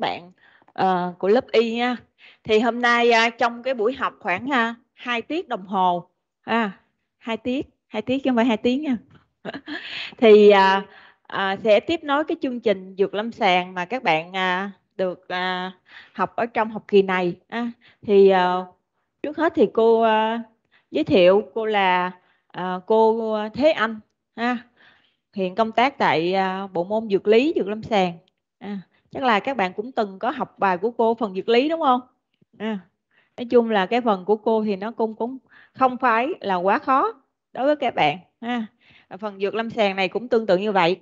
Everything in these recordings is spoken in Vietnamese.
các bạn uh, của lớp Y nha. Thì hôm nay uh, trong cái buổi học khoảng uh, à, 2 tiết đồng hồ ha, 2 tiết, 2 tiết chứ không phải 2 tiếng nha. thì uh, uh, sẽ tiếp nối cái chương trình dược lâm sàng mà các bạn uh, được uh, học ở trong học kỳ này uh, thì uh, trước hết thì cô uh, giới thiệu cô là uh, cô Thế Anh ha. Uh, hiện công tác tại uh, bộ môn dược lý dược lâm sàng. À chắc là các bạn cũng từng có học bài của cô phần dược lý đúng không à, nói chung là cái phần của cô thì nó cũng cũng không phải là quá khó đối với các bạn ha à, phần dược lâm sàng này cũng tương tự như vậy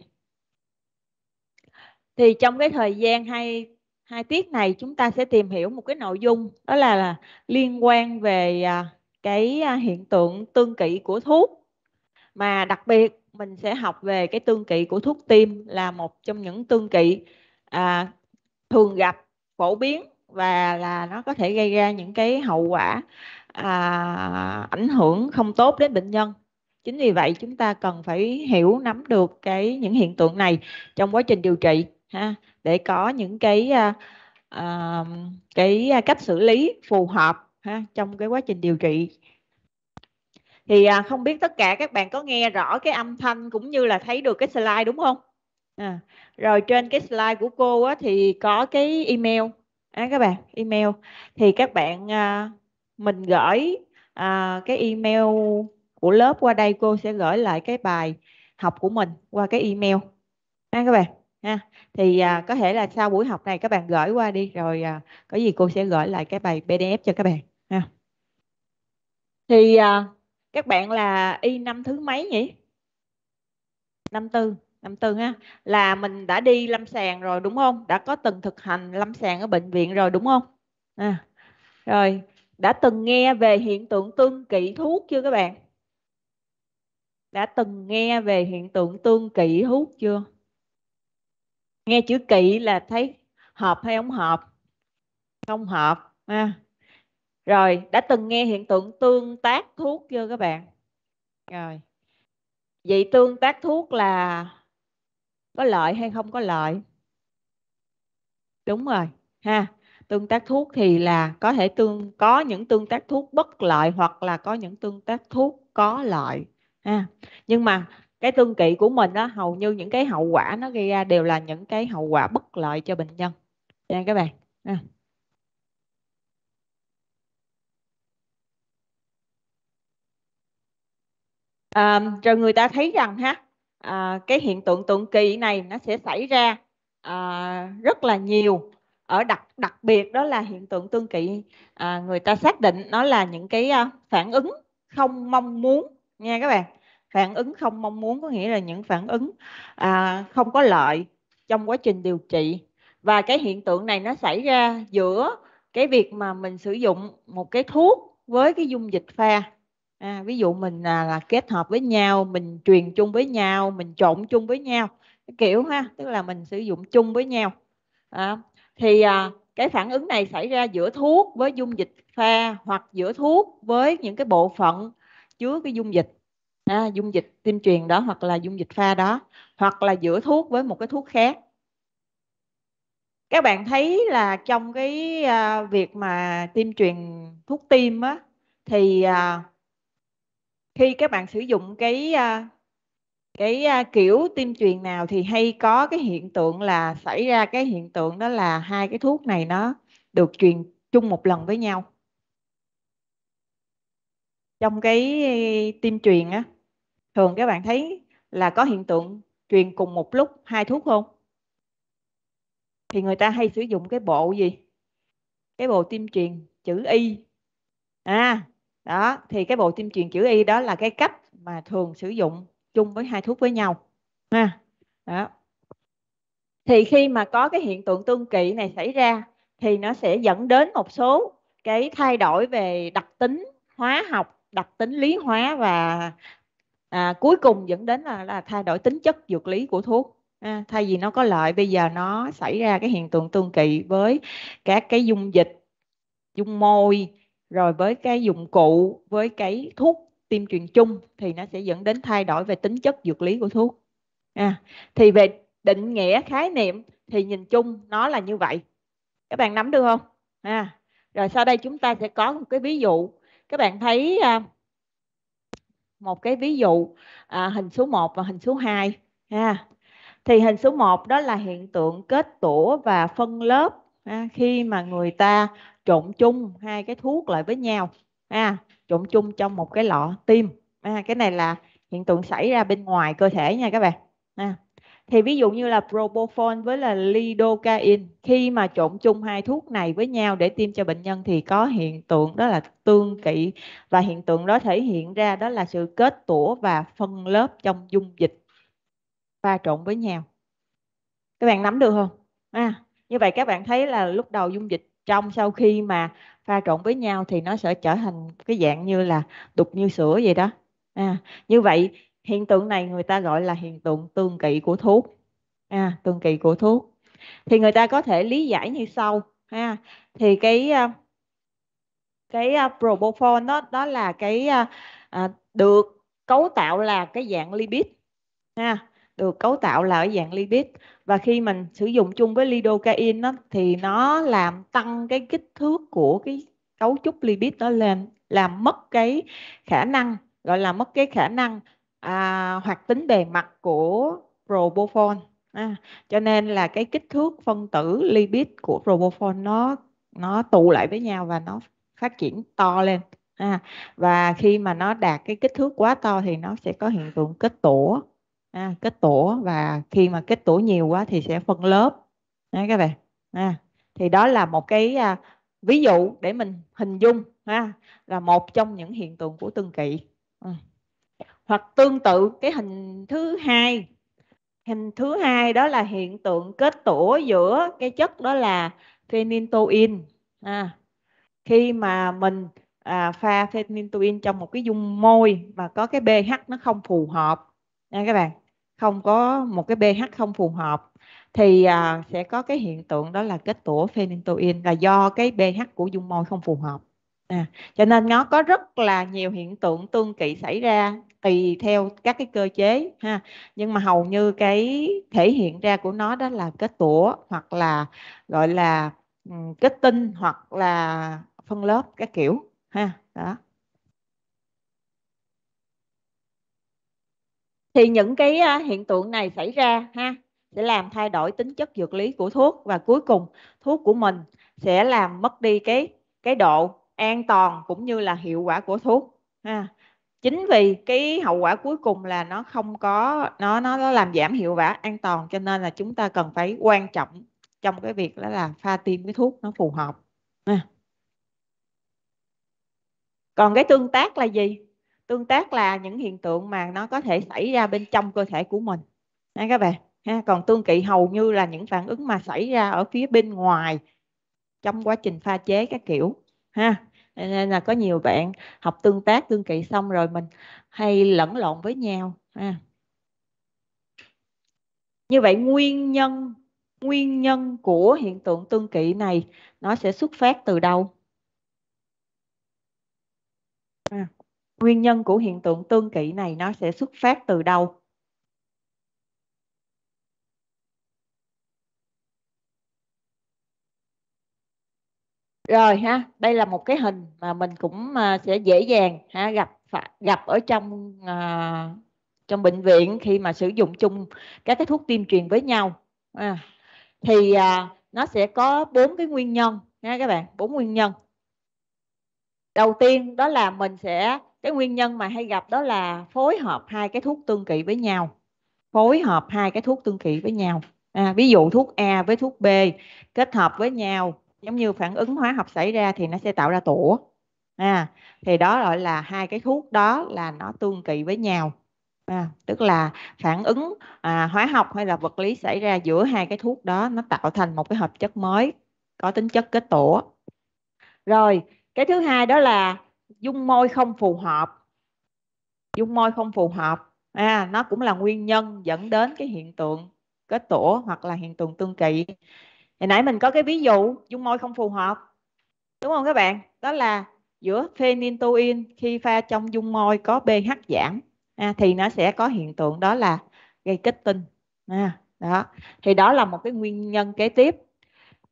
thì trong cái thời gian hai hai tiết này chúng ta sẽ tìm hiểu một cái nội dung đó là, là liên quan về à, cái à, hiện tượng tương kỵ của thuốc mà đặc biệt mình sẽ học về cái tương kỵ của thuốc tim là một trong những tương kỵ à, thường gặp phổ biến và là nó có thể gây ra những cái hậu quả à, ảnh hưởng không tốt đến bệnh nhân chính vì vậy chúng ta cần phải hiểu nắm được cái những hiện tượng này trong quá trình điều trị ha để có những cái à, à, cái cách xử lý phù hợp ha trong cái quá trình điều trị thì à, không biết tất cả các bạn có nghe rõ cái âm thanh cũng như là thấy được cái slide đúng không à, rồi trên cái slide của cô á, thì có cái email à, các bạn email thì các bạn à, mình gửi à, cái email của lớp qua đây cô sẽ gửi lại cái bài học của mình qua cái email à, các bạn ha thì à, có thể là sau buổi học này các bạn gửi qua đi rồi à, có gì cô sẽ gửi lại cái bài pdf cho các bạn ha thì à, các bạn là y năm thứ mấy nhỉ năm tư Năm tư ha là mình đã đi lâm sàng rồi đúng không? Đã có từng thực hành lâm sàng ở bệnh viện rồi đúng không? À. Rồi, đã từng nghe về hiện tượng tương kỵ thuốc chưa các bạn? Đã từng nghe về hiện tượng tương kỵ thuốc chưa? Nghe chữ kỵ là thấy hợp hay không hợp? Không hợp à Rồi, đã từng nghe hiện tượng tương tác thuốc chưa các bạn? Rồi. Vậy tương tác thuốc là có lợi hay không có lợi đúng rồi ha tương tác thuốc thì là có thể tương có những tương tác thuốc bất lợi hoặc là có những tương tác thuốc có lợi ha nhưng mà cái tương kỵ của mình đó hầu như những cái hậu quả nó gây ra đều là những cái hậu quả bất lợi cho bệnh nhân nha các bạn ha. À, rồi người ta thấy rằng ha à, cái hiện tượng tượng kỳ này nó sẽ xảy ra à, rất là nhiều ở đặc đặc biệt đó là hiện tượng tương kỵ à, người ta xác định nó là những cái uh, phản ứng không mong muốn nha các bạn phản ứng không mong muốn có nghĩa là những phản ứng à, không có lợi trong quá trình điều trị và cái hiện tượng này nó xảy ra giữa cái việc mà mình sử dụng một cái thuốc với cái dung dịch pha à, ví dụ mình là, là kết hợp với nhau mình truyền chung với nhau mình trộn chung với nhau cái kiểu ha tức là mình sử dụng chung với nhau à, thì à, cái phản ứng này xảy ra giữa thuốc với dung dịch pha hoặc giữa thuốc với những cái bộ phận chứa cái dung dịch à, dung dịch tiêm truyền đó hoặc là dung dịch pha đó hoặc là giữa thuốc với một cái thuốc khác các bạn thấy là trong cái à, việc mà tiêm truyền thuốc tiêm á thì à, khi các bạn sử dụng cái à, cái à, kiểu tiêm truyền nào thì hay có cái hiện tượng là xảy ra cái hiện tượng đó là hai cái thuốc này nó được truyền chung một lần với nhau trong cái tiêm truyền á thường các bạn thấy là có hiện tượng truyền cùng một lúc hai thuốc không thì người ta hay sử dụng cái bộ gì cái bộ tiêm truyền chữ y à đó thì cái bộ tiêm truyền chữ y đó là cái cách mà thường sử dụng chung với hai thuốc với nhau ha đó thì khi mà có cái hiện tượng tương kỵ này xảy ra thì nó sẽ dẫn đến một số cái thay đổi về đặc tính hóa học đặc tính lý hóa và à, cuối cùng dẫn đến là, là thay đổi tính chất dược lý của thuốc à, thay vì nó có lợi bây giờ nó xảy ra cái hiện tượng tương kỵ với các cái dung dịch dung môi rồi với cái dụng cụ với cái thuốc tiêm truyền chung thì nó sẽ dẫn đến thay đổi về tính chất dược lý của thuốc à, thì về định nghĩa khái niệm thì nhìn chung nó là như vậy các bạn nắm được không à, rồi sau đây chúng ta sẽ có một cái ví dụ các bạn thấy à, một cái ví dụ à, hình số 1 và hình số 2 ha à, thì hình số 1 đó là hiện tượng kết tủa và phân lớp à, khi mà người ta trộn chung hai cái thuốc lại với nhau à, trộn chung trong một cái lọ tim à, cái này là hiện tượng xảy ra bên ngoài cơ thể nha các bạn à, thì ví dụ như là propofol với là lidocaine khi mà trộn chung hai thuốc này với nhau để tiêm cho bệnh nhân thì có hiện tượng đó là tương kỵ và hiện tượng đó thể hiện ra đó là sự kết tủa và phân lớp trong dung dịch pha trộn với nhau các bạn nắm được không à như vậy các bạn thấy là lúc đầu dung dịch trong sau khi mà pha trộn với nhau thì nó sẽ trở thành cái dạng như là đục như sữa vậy đó à, như vậy hiện tượng này người ta gọi là hiện tượng tương kỵ của thuốc à, tương kỵ của thuốc thì người ta có thể lý giải như sau ha thì cái à, cái à, propofol đó đó là cái à, à, được cấu tạo là cái dạng lipid ha được cấu tạo là ở dạng lipid và khi mình sử dụng chung với lidocaine đó, thì nó làm tăng cái kích thước của cái cấu trúc lipid nó lên làm mất cái khả năng gọi là mất cái khả năng à, hoạt tính bề mặt của propofol à, cho nên là cái kích thước phân tử lipid của propofol nó nó tụ lại với nhau và nó phát triển to lên à, và khi mà nó đạt cái kích thước quá to thì nó sẽ có hiện tượng kết tủa à, kết tủa và khi mà kết tủa nhiều quá thì sẽ phân lớp à, các bạn à, thì đó là một cái à, ví dụ để mình hình dung ha là một trong những hiện tượng của tương kỵ à. hoặc tương tự cái hình thứ hai hình thứ hai đó là hiện tượng kết tủa giữa cái chất đó là phenytoin à, khi mà mình à, pha phenytoin trong một cái dung môi mà có cái pH nó không phù hợp nha các bạn không có một cái pH không phù hợp thì à, sẽ có cái hiện tượng đó là kết tủa phenytoin là do cái pH của dung môi không phù hợp à, cho nên nó có rất là nhiều hiện tượng tương kỵ xảy ra tùy theo các cái cơ chế ha nhưng mà hầu như cái thể hiện ra của nó đó là kết tủa hoặc là gọi là ừ, kết tinh hoặc là phân lớp các kiểu ha đó thì những cái hiện tượng này xảy ra ha sẽ làm thay đổi tính chất dược lý của thuốc và cuối cùng thuốc của mình sẽ làm mất đi cái cái độ an toàn cũng như là hiệu quả của thuốc ha chính vì cái hậu quả cuối cùng là nó không có nó nó nó làm giảm hiệu quả an toàn cho nên là chúng ta cần phải quan trọng trong cái việc đó là pha tiêm cái thuốc nó phù hợp ha. còn cái tương tác là gì tương tác là những hiện tượng mà nó có thể xảy ra bên trong cơ thể của mình ha các bạn ha còn tương kỵ hầu như là những phản ứng mà xảy ra ở phía bên ngoài trong quá trình pha chế các kiểu ha nên là có nhiều bạn học tương tác tương kỵ xong rồi mình hay lẫn lộn với nhau ha như vậy nguyên nhân nguyên nhân của hiện tượng tương kỵ này nó sẽ xuất phát từ đâu à nguyên nhân của hiện tượng tương kỵ này nó sẽ xuất phát từ đâu rồi ha đây là một cái hình mà mình cũng à, sẽ dễ dàng ha gặp gặp ở trong à, trong bệnh viện khi mà sử dụng chung các cái thuốc tiêm truyền với nhau à, thì à, nó sẽ có bốn cái nguyên nhân nha các bạn bốn nguyên nhân đầu tiên đó là mình sẽ cái nguyên nhân mà hay gặp đó là phối hợp hai cái thuốc tương kỵ với nhau phối hợp hai cái thuốc tương kỵ với nhau à, ví dụ thuốc A với thuốc B kết hợp với nhau giống như phản ứng hóa học xảy ra thì nó sẽ tạo ra tủa à, thì đó gọi là hai cái thuốc đó là nó tương kỵ với nhau à, tức là phản ứng à, hóa học hay là vật lý xảy ra giữa hai cái thuốc đó nó tạo thành một cái hợp chất mới có tính chất kết tủa rồi cái thứ hai đó là dung môi không phù hợp dung môi không phù hợp à, nó cũng là nguyên nhân dẫn đến cái hiện tượng kết tủa hoặc là hiện tượng tương kỵ hồi nãy mình có cái ví dụ dung môi không phù hợp đúng không các bạn đó là giữa phenytoin khi pha trong dung môi có pH giảm à, thì nó sẽ có hiện tượng đó là gây kết tinh à, đó thì đó là một cái nguyên nhân kế tiếp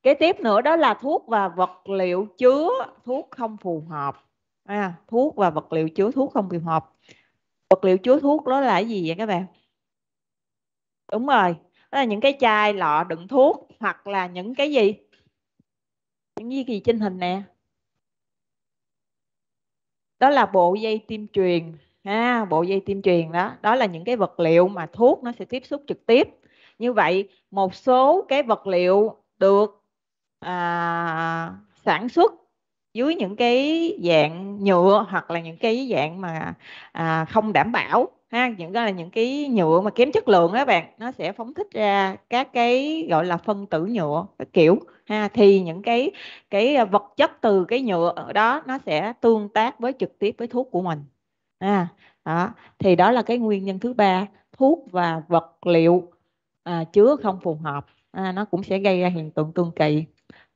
kế tiếp nữa đó là thuốc và vật liệu chứa thuốc không phù hợp à, thuốc và vật liệu chứa thuốc không phù hợp vật liệu chứa thuốc đó là gì vậy các bạn đúng rồi đó là những cái chai lọ đựng thuốc hoặc là những cái gì những gì gì trên hình nè đó là bộ dây tim truyền ha à, bộ dây tim truyền đó đó là những cái vật liệu mà thuốc nó sẽ tiếp xúc trực tiếp như vậy một số cái vật liệu được à, sản xuất dưới những cái dạng nhựa hoặc là những cái dạng mà à, không đảm bảo ha những cái là những cái nhựa mà kém chất lượng đó bạn nó sẽ phóng thích ra các cái gọi là phân tử nhựa các kiểu ha thì những cái cái vật chất từ cái nhựa ở đó nó sẽ tương tác với trực tiếp với thuốc của mình ha đó thì đó là cái nguyên nhân thứ ba thuốc và vật liệu à, chứa không phù hợp à, nó cũng sẽ gây ra hiện tượng tương kỳ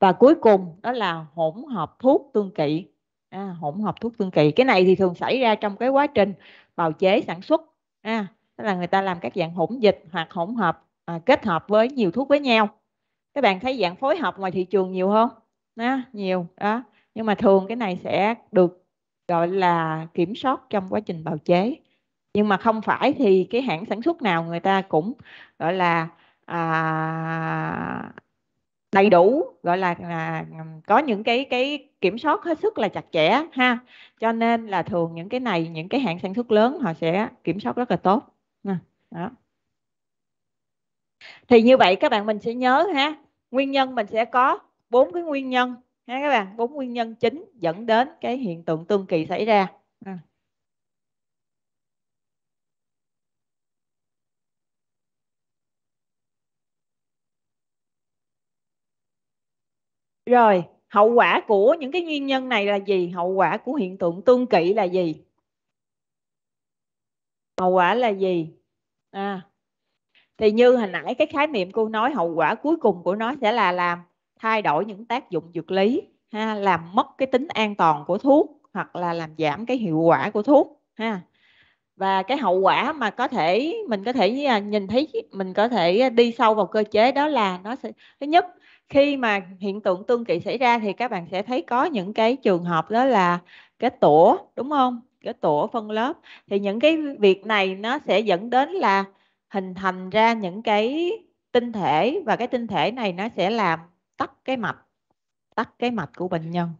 và cuối cùng đó là hỗn hợp thuốc tương kỵ à, hỗn hợp thuốc tương kỵ cái này thì thường xảy ra trong cái quá trình bào chế sản xuất à, tức là người ta làm các dạng hỗn dịch hoặc hỗn hợp à, kết hợp với nhiều thuốc với nhau các bạn thấy dạng phối hợp ngoài thị trường nhiều không à, nhiều đó nhưng mà thường cái này sẽ được gọi là kiểm soát trong quá trình bào chế nhưng mà không phải thì cái hãng sản xuất nào người ta cũng gọi là à, đầy đủ gọi là là có những cái cái kiểm soát hết sức là chặt chẽ ha cho nên là thường những cái này những cái hãng sản xuất lớn họ sẽ kiểm soát rất là tốt đó thì như vậy các bạn mình sẽ nhớ ha nguyên nhân mình sẽ có bốn cái nguyên nhân ha các bạn bốn nguyên nhân chính dẫn đến cái hiện tượng tương kỳ xảy ra à. Rồi, hậu quả của những cái nguyên nhân này là gì? Hậu quả của hiện tượng tương kỵ là gì? Hậu quả là gì? À, thì như hồi nãy cái khái niệm cô nói hậu quả cuối cùng của nó sẽ là làm thay đổi những tác dụng dược lý ha làm mất cái tính an toàn của thuốc hoặc là làm giảm cái hiệu quả của thuốc ha và cái hậu quả mà có thể mình có thể à, nhìn thấy mình có thể đi sâu vào cơ chế đó là nó sẽ thứ nhất khi mà hiện tượng tương kỵ xảy ra thì các bạn sẽ thấy có những cái trường hợp đó là cái tổ, đúng không cái tổ phân lớp thì những cái việc này nó sẽ dẫn đến là hình thành ra những cái tinh thể và cái tinh thể này nó sẽ làm tắt cái mạch tắt cái mạch của bệnh nhân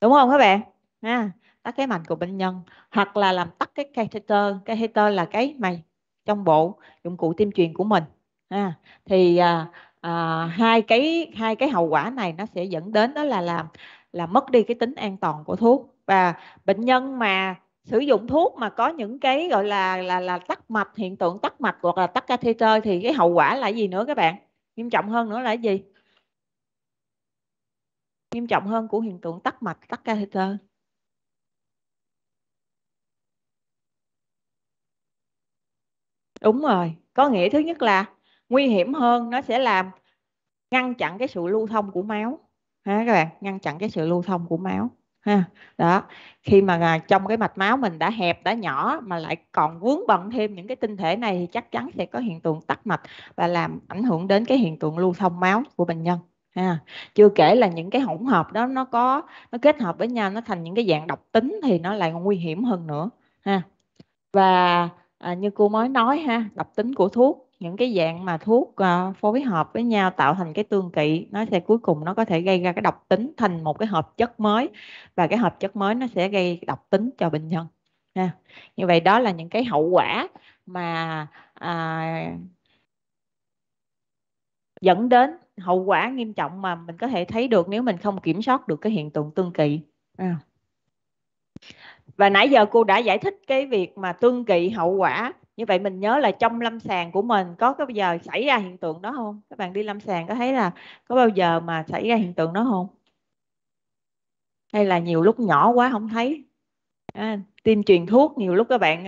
đúng không các bạn ha tắt cái mạch của bệnh nhân hoặc là làm tắt cái catheter catheter là cái mày trong bộ dụng cụ tiêm truyền của mình ha thì à, à, hai cái hai cái hậu quả này nó sẽ dẫn đến đó là làm là mất đi cái tính an toàn của thuốc và bệnh nhân mà sử dụng thuốc mà có những cái gọi là là là tắc mạch hiện tượng tắc mạch hoặc là tắc catheter thì cái hậu quả là gì nữa các bạn nghiêm trọng hơn nữa là gì nghiêm trọng hơn của hiện tượng tắc mạch tắc catheter đúng rồi có nghĩa thứ nhất là nguy hiểm hơn nó sẽ làm ngăn chặn cái sự lưu thông của máu ha các bạn ngăn chặn cái sự lưu thông của máu ha đó khi mà à, trong cái mạch máu mình đã hẹp đã nhỏ mà lại còn vướng bận thêm những cái tinh thể này thì chắc chắn sẽ có hiện tượng tắc mạch và làm ảnh hưởng đến cái hiện tượng lưu thông máu của bệnh nhân ha chưa kể là những cái hỗn hợp đó nó có nó kết hợp với nhau nó thành những cái dạng độc tính thì nó lại nguy hiểm hơn nữa ha và à, như cô mới nói ha độc tính của thuốc những cái dạng mà thuốc uh, phối hợp với nhau tạo thành cái tương kỵ nó sẽ cuối cùng nó có thể gây ra cái độc tính thành một cái hợp chất mới và cái hợp chất mới nó sẽ gây độc tính cho bệnh nhân ha như vậy đó là những cái hậu quả mà à, dẫn đến hậu quả nghiêm trọng mà mình có thể thấy được nếu mình không kiểm soát được cái hiện tượng tương kỵ à. và nãy giờ cô đã giải thích cái việc mà tương kỵ hậu quả như vậy mình nhớ là trong lâm sàng của mình có có bao giờ xảy ra hiện tượng đó không các bạn đi lâm sàng có thấy là có bao giờ mà xảy ra hiện tượng đó không hay là nhiều lúc nhỏ quá không thấy à, tiêm truyền thuốc nhiều lúc các bạn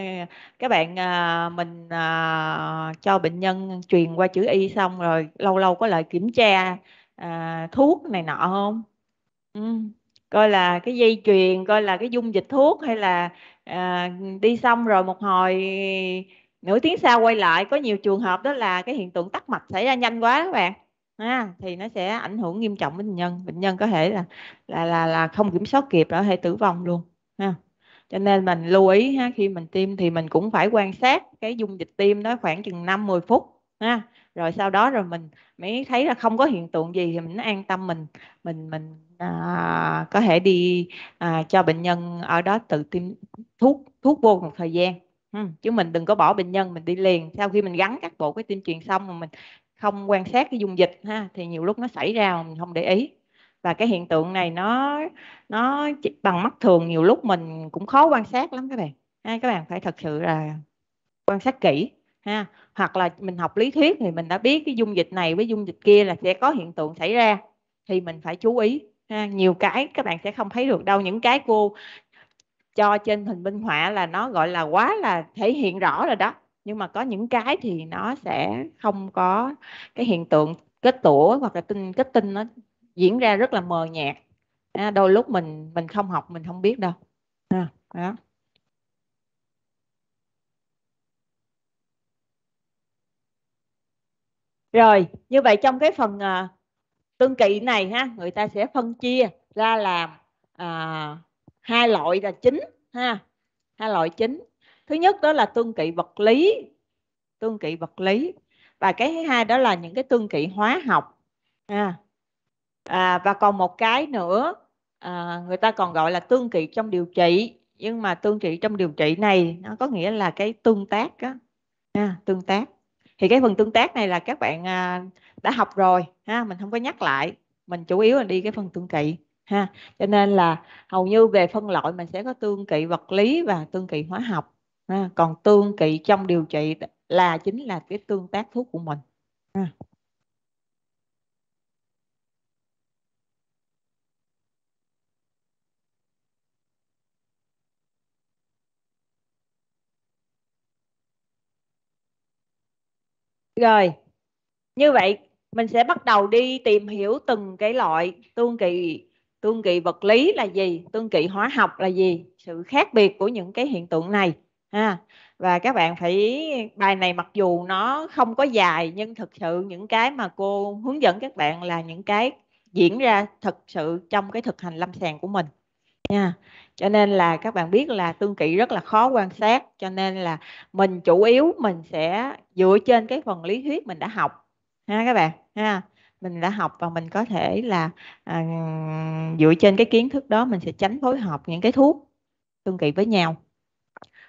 các bạn à, mình à, cho bệnh nhân truyền qua chữ y xong rồi lâu lâu có lời kiểm tra à, thuốc này nọ không ừ. coi là cái dây truyền coi là cái dung dịch thuốc hay là à, đi xong rồi một hồi nửa tiếng sau quay lại có nhiều trường hợp đó là cái hiện tượng tắc mạch xảy ra nhanh quá các bạn ha thì nó sẽ ảnh hưởng nghiêm trọng bệnh nhân bệnh nhân có thể là là là là không kiểm soát kịp đã hay tử vong luôn ha cho nên mình lưu ý ha khi mình tiêm thì mình cũng phải quan sát cái dung dịch tiêm đó khoảng chừng 5 10 phút ha rồi sau đó rồi mình mới thấy là không có hiện tượng gì thì mình an tâm mình mình mình à, có thể đi à, cho bệnh nhân ở đó tự tiêm thuốc thuốc vô một thời gian chứ mình đừng có bỏ bệnh nhân mình đi liền sau khi mình gắn các bộ cái tuyên truyền xong mà mình không quan sát cái dung dịch ha thì nhiều lúc nó xảy ra mà mình không để ý và cái hiện tượng này nó nó bằng mắt thường nhiều lúc mình cũng khó quan sát lắm các bạn ha, các bạn phải thật sự là quan sát kỹ ha hoặc là mình học lý thuyết thì mình đã biết cái dung dịch này với dung dịch kia là sẽ có hiện tượng xảy ra thì mình phải chú ý ha nhiều cái các bạn sẽ không thấy được đâu những cái cô cho trên hình minh họa là nó gọi là quá là thể hiện rõ rồi đó nhưng mà có những cái thì nó sẽ không có cái hiện tượng kết tủa hoặc là tinh kết tinh nó diễn ra rất là mờ nhạt à, đôi lúc mình mình không học mình không biết đâu à, đó rồi như vậy trong cái phần uh, tương kỵ này ha người ta sẽ phân chia ra làm uh, hai loại là chính ha hai loại chính thứ nhất đó là tương kỵ vật lý tương kỵ vật lý và cái thứ hai đó là những cái tương kỵ hóa học ha à, và còn một cái nữa à, người ta còn gọi là tương kỵ trong điều trị nhưng mà tương trị trong điều trị này nó có nghĩa là cái tương tác đó. À, tương tác thì cái phần tương tác này là các bạn à, đã học rồi ha mình không có nhắc lại mình chủ yếu là đi cái phần tương kỵ ha cho nên là hầu như về phân loại mình sẽ có tương kỵ vật lý và tương kỵ hóa học ha. còn tương kỵ trong điều trị là chính là cái tương tác thuốc của mình ha. Rồi, như vậy mình sẽ bắt đầu đi tìm hiểu từng cái loại tương kỳ tương kỵ vật lý là gì tương kỵ hóa học là gì sự khác biệt của những cái hiện tượng này ha và các bạn phải bài này mặc dù nó không có dài nhưng thực sự những cái mà cô hướng dẫn các bạn là những cái diễn ra thực sự trong cái thực hành lâm sàng của mình nha cho nên là các bạn biết là tương kỵ rất là khó quan sát cho nên là mình chủ yếu mình sẽ dựa trên cái phần lý thuyết mình đã học ha các bạn ha mình đã học và mình có thể là à, dựa trên cái kiến thức đó mình sẽ tránh phối hợp những cái thuốc tương kỵ với nhau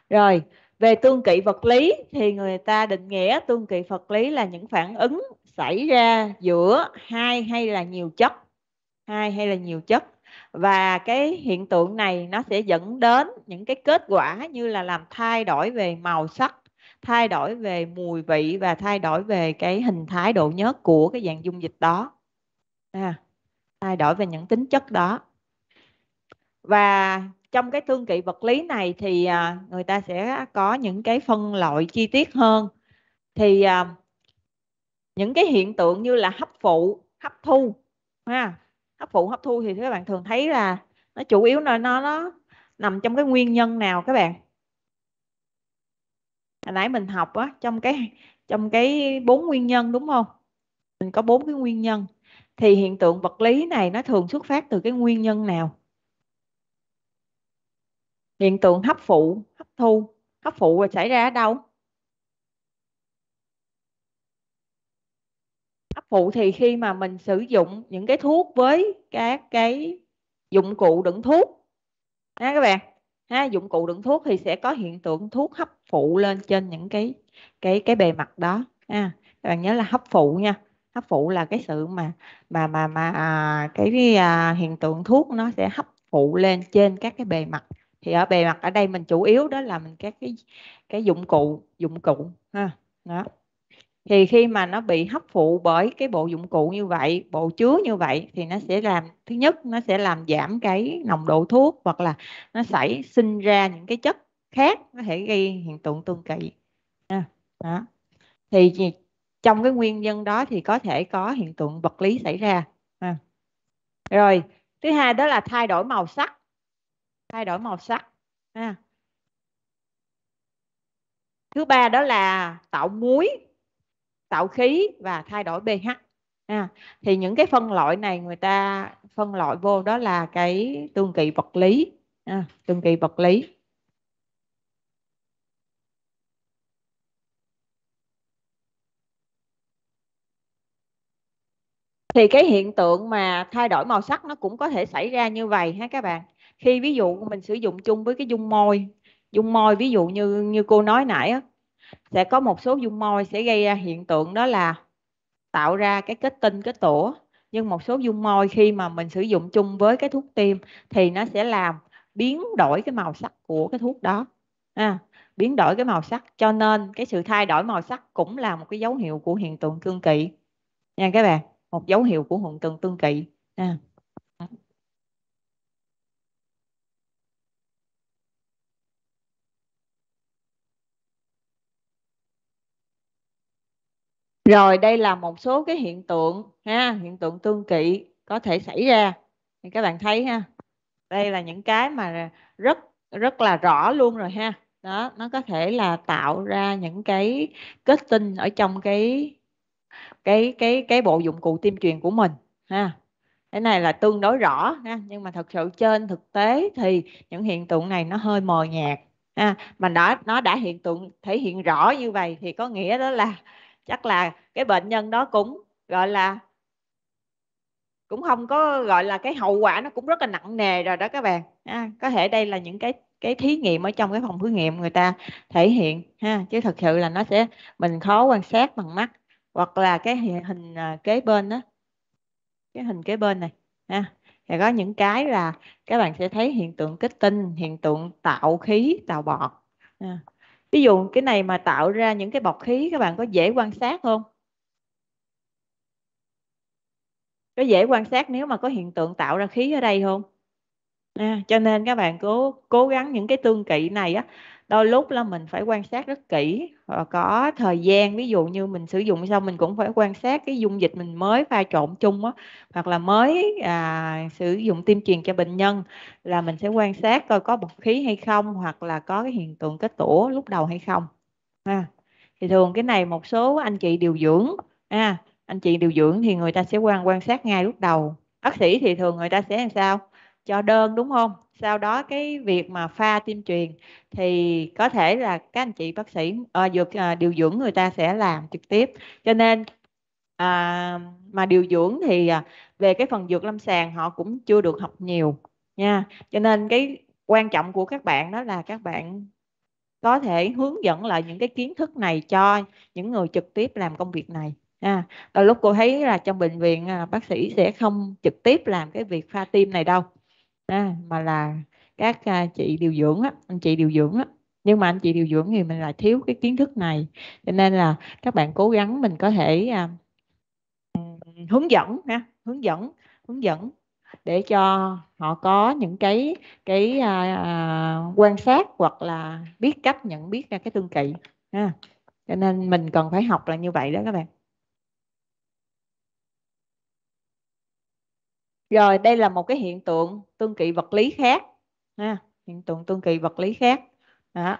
rồi về tương kỵ vật lý thì người ta định nghĩa tương kỵ vật lý là những phản ứng xảy ra giữa hai hay là nhiều chất hai hay là nhiều chất và cái hiện tượng này nó sẽ dẫn đến những cái kết quả như là làm thay đổi về màu sắc thay đổi về mùi vị và thay đổi về cái hình thái độ nhớt của cái dạng dung dịch đó à, thay đổi về những tính chất đó và trong cái thương kỵ vật lý này thì à, người ta sẽ có những cái phân loại chi tiết hơn thì à, những cái hiện tượng như là hấp phụ hấp thu ha hấp phụ hấp thu thì các bạn thường thấy là nó chủ yếu là nó nó nằm trong cái nguyên nhân nào các bạn hồi nãy mình học á trong cái trong cái bốn nguyên nhân đúng không mình có bốn cái nguyên nhân thì hiện tượng vật lý này nó thường xuất phát từ cái nguyên nhân nào hiện tượng hấp phụ hấp thu hấp phụ và xảy ra ở đâu hấp phụ thì khi mà mình sử dụng những cái thuốc với các cái dụng cụ đựng thuốc ha các bạn ha dụng cụ đựng thuốc thì sẽ có hiện tượng thuốc hấp phụ lên trên những cái cái cái bề mặt đó à, các bạn nhớ là hấp phụ nha hấp phụ là cái sự mà mà mà mà à, cái, cái à, hiện tượng thuốc nó sẽ hấp phụ lên trên các cái bề mặt thì ở bề mặt ở đây mình chủ yếu đó là mình các cái cái dụng cụ dụng cụ ha đó thì khi mà nó bị hấp phụ bởi cái bộ dụng cụ như vậy bộ chứa như vậy thì nó sẽ làm thứ nhất nó sẽ làm giảm cái nồng độ thuốc hoặc là nó xảy sinh ra những cái chất khác có thể gây hiện tượng tương kỵ à, đó. thì trong cái nguyên nhân đó thì có thể có hiện tượng vật lý xảy ra à. rồi thứ hai đó là thay đổi màu sắc thay đổi màu sắc à. thứ ba đó là tạo muối tạo khí và thay đổi ph à. thì những cái phân loại này người ta phân loại vô đó là cái tương kỳ vật lý à, tương kỳ vật lý thì cái hiện tượng mà thay đổi màu sắc nó cũng có thể xảy ra như vậy ha các bạn khi ví dụ mình sử dụng chung với cái dung môi dung môi ví dụ như như cô nói nãy á, sẽ có một số dung môi sẽ gây ra hiện tượng đó là tạo ra cái kết tinh kết tủa nhưng một số dung môi khi mà mình sử dụng chung với cái thuốc tiêm thì nó sẽ làm biến đổi cái màu sắc của cái thuốc đó à, biến đổi cái màu sắc cho nên cái sự thay đổi màu sắc cũng là một cái dấu hiệu của hiện tượng cương kỵ nha các bạn một dấu hiệu của hiện tượng tương kỵ à. rồi đây là một số cái hiện tượng ha hiện tượng tương kỵ có thể xảy ra thì các bạn thấy ha đây là những cái mà rất rất là rõ luôn rồi ha đó nó có thể là tạo ra những cái kết tinh ở trong cái cái cái cái bộ dụng cụ tiêm truyền của mình ha cái này là tương đối rõ ha nhưng mà thật sự trên thực tế thì những hiện tượng này nó hơi mờ nhạt ha mà đã nó đã hiện tượng thể hiện rõ như vậy thì có nghĩa đó là chắc là cái bệnh nhân đó cũng gọi là cũng không có gọi là cái hậu quả nó cũng rất là nặng nề rồi đó các bạn ha. có thể đây là những cái cái thí nghiệm ở trong cái phòng thí nghiệm người ta thể hiện ha chứ thật sự là nó sẽ mình khó quan sát bằng mắt hoặc là cái hình à, kế bên đó cái hình kế bên này ha thì có những cái là các bạn sẽ thấy hiện tượng kết tinh hiện tượng tạo khí tạo bọt ha. ví dụ cái này mà tạo ra những cái bọt khí các bạn có dễ quan sát không có dễ quan sát nếu mà có hiện tượng tạo ra khí ở đây không à, cho nên các bạn cố cố gắng những cái tương kỵ này á đôi lúc là mình phải quan sát rất kỹ và ờ, có thời gian ví dụ như mình sử dụng xong mình cũng phải quan sát cái dung dịch mình mới pha trộn chung á hoặc là mới à, sử dụng tiêm truyền cho bệnh nhân là mình sẽ quan sát coi có bọt khí hay không hoặc là có cái hiện tượng kết tủa lúc đầu hay không ha thì thường cái này một số anh chị điều dưỡng ha anh chị điều dưỡng thì người ta sẽ quan quan sát ngay lúc đầu bác sĩ thì thường người ta sẽ làm sao cho đơn đúng không sau đó cái việc mà pha tiêm truyền thì có thể là các anh chị bác sĩ à, dược à, điều dưỡng người ta sẽ làm trực tiếp cho nên à, mà điều dưỡng thì à, về cái phần dược lâm sàng họ cũng chưa được học nhiều nha cho nên cái quan trọng của các bạn đó là các bạn có thể hướng dẫn lại những cái kiến thức này cho những người trực tiếp làm công việc này à, lúc cô thấy là trong bệnh viện à, bác sĩ sẽ không trực tiếp làm cái việc pha tim này đâu à, mà là các à, chị điều dưỡng á anh chị điều dưỡng á nhưng mà anh chị điều dưỡng thì mình lại thiếu cái kiến thức này cho nên là các bạn cố gắng mình có thể à, hướng dẫn ha hướng dẫn hướng dẫn để cho họ có những cái cái à, à, quan sát hoặc là biết cách nhận biết ra cái tương kỵ ha cho nên mình cần phải học là như vậy đó các bạn Rồi đây là một cái hiện tượng tương kỳ vật lý khác. Ha, hiện tượng tương kỳ vật lý khác. Đó.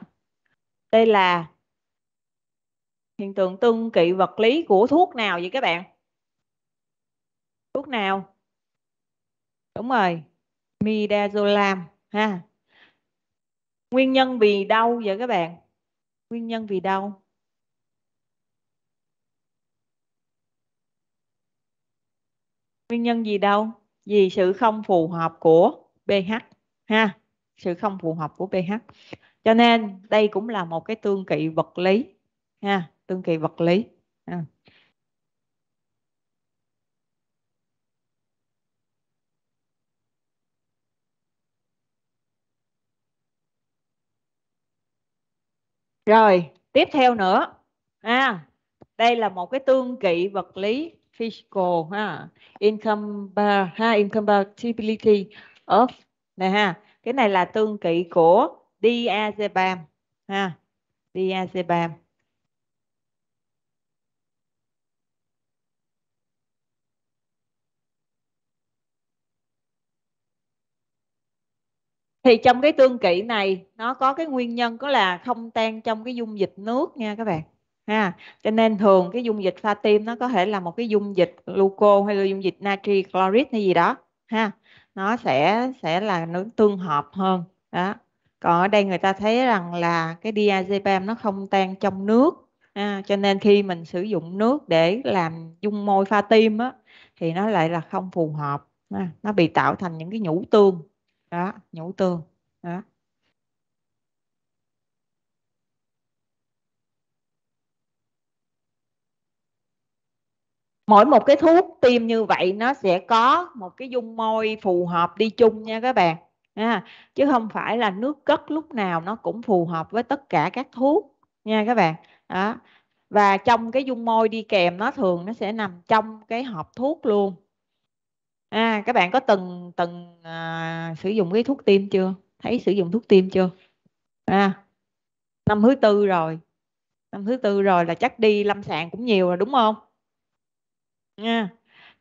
Đây là hiện tượng tương kỳ vật lý của thuốc nào vậy các bạn? Thuốc nào? Đúng rồi. Midazolam ha. Nguyên nhân vì đau vậy các bạn? Nguyên nhân vì đau. Nguyên nhân gì đâu? vì sự không phù hợp của pH ha sự không phù hợp của pH cho nên đây cũng là một cái tương kỵ vật lý ha tương kỵ vật lý ha. À. rồi tiếp theo nữa ha, à, đây là một cái tương kỵ vật lý fiscal ha income bar ha income barability of này ha cái này là tương kỵ của diazepam ha diazepam thì trong cái tương kỵ này nó có cái nguyên nhân có là không tan trong cái dung dịch nước nha các bạn ha cho nên thường cái dung dịch pha tim nó có thể là một cái dung dịch gluco hay là dung dịch natri chloride hay gì đó ha nó sẽ sẽ là nó tương hợp hơn đó còn ở đây người ta thấy rằng là cái diazepam nó không tan trong nước ha. cho nên khi mình sử dụng nước để làm dung môi pha tim á thì nó lại là không phù hợp ha. nó bị tạo thành những cái nhũ tương đó nhũ tương đó mỗi một cái thuốc tiêm như vậy nó sẽ có một cái dung môi phù hợp đi chung nha các bạn nha. chứ không phải là nước cất lúc nào nó cũng phù hợp với tất cả các thuốc nha các bạn đó và trong cái dung môi đi kèm nó thường nó sẽ nằm trong cái hộp thuốc luôn à các bạn có từng từng à, sử dụng cái thuốc tiêm chưa thấy sử dụng thuốc tiêm chưa à năm thứ tư rồi năm thứ tư rồi là chắc đi lâm sàng cũng nhiều rồi đúng không nha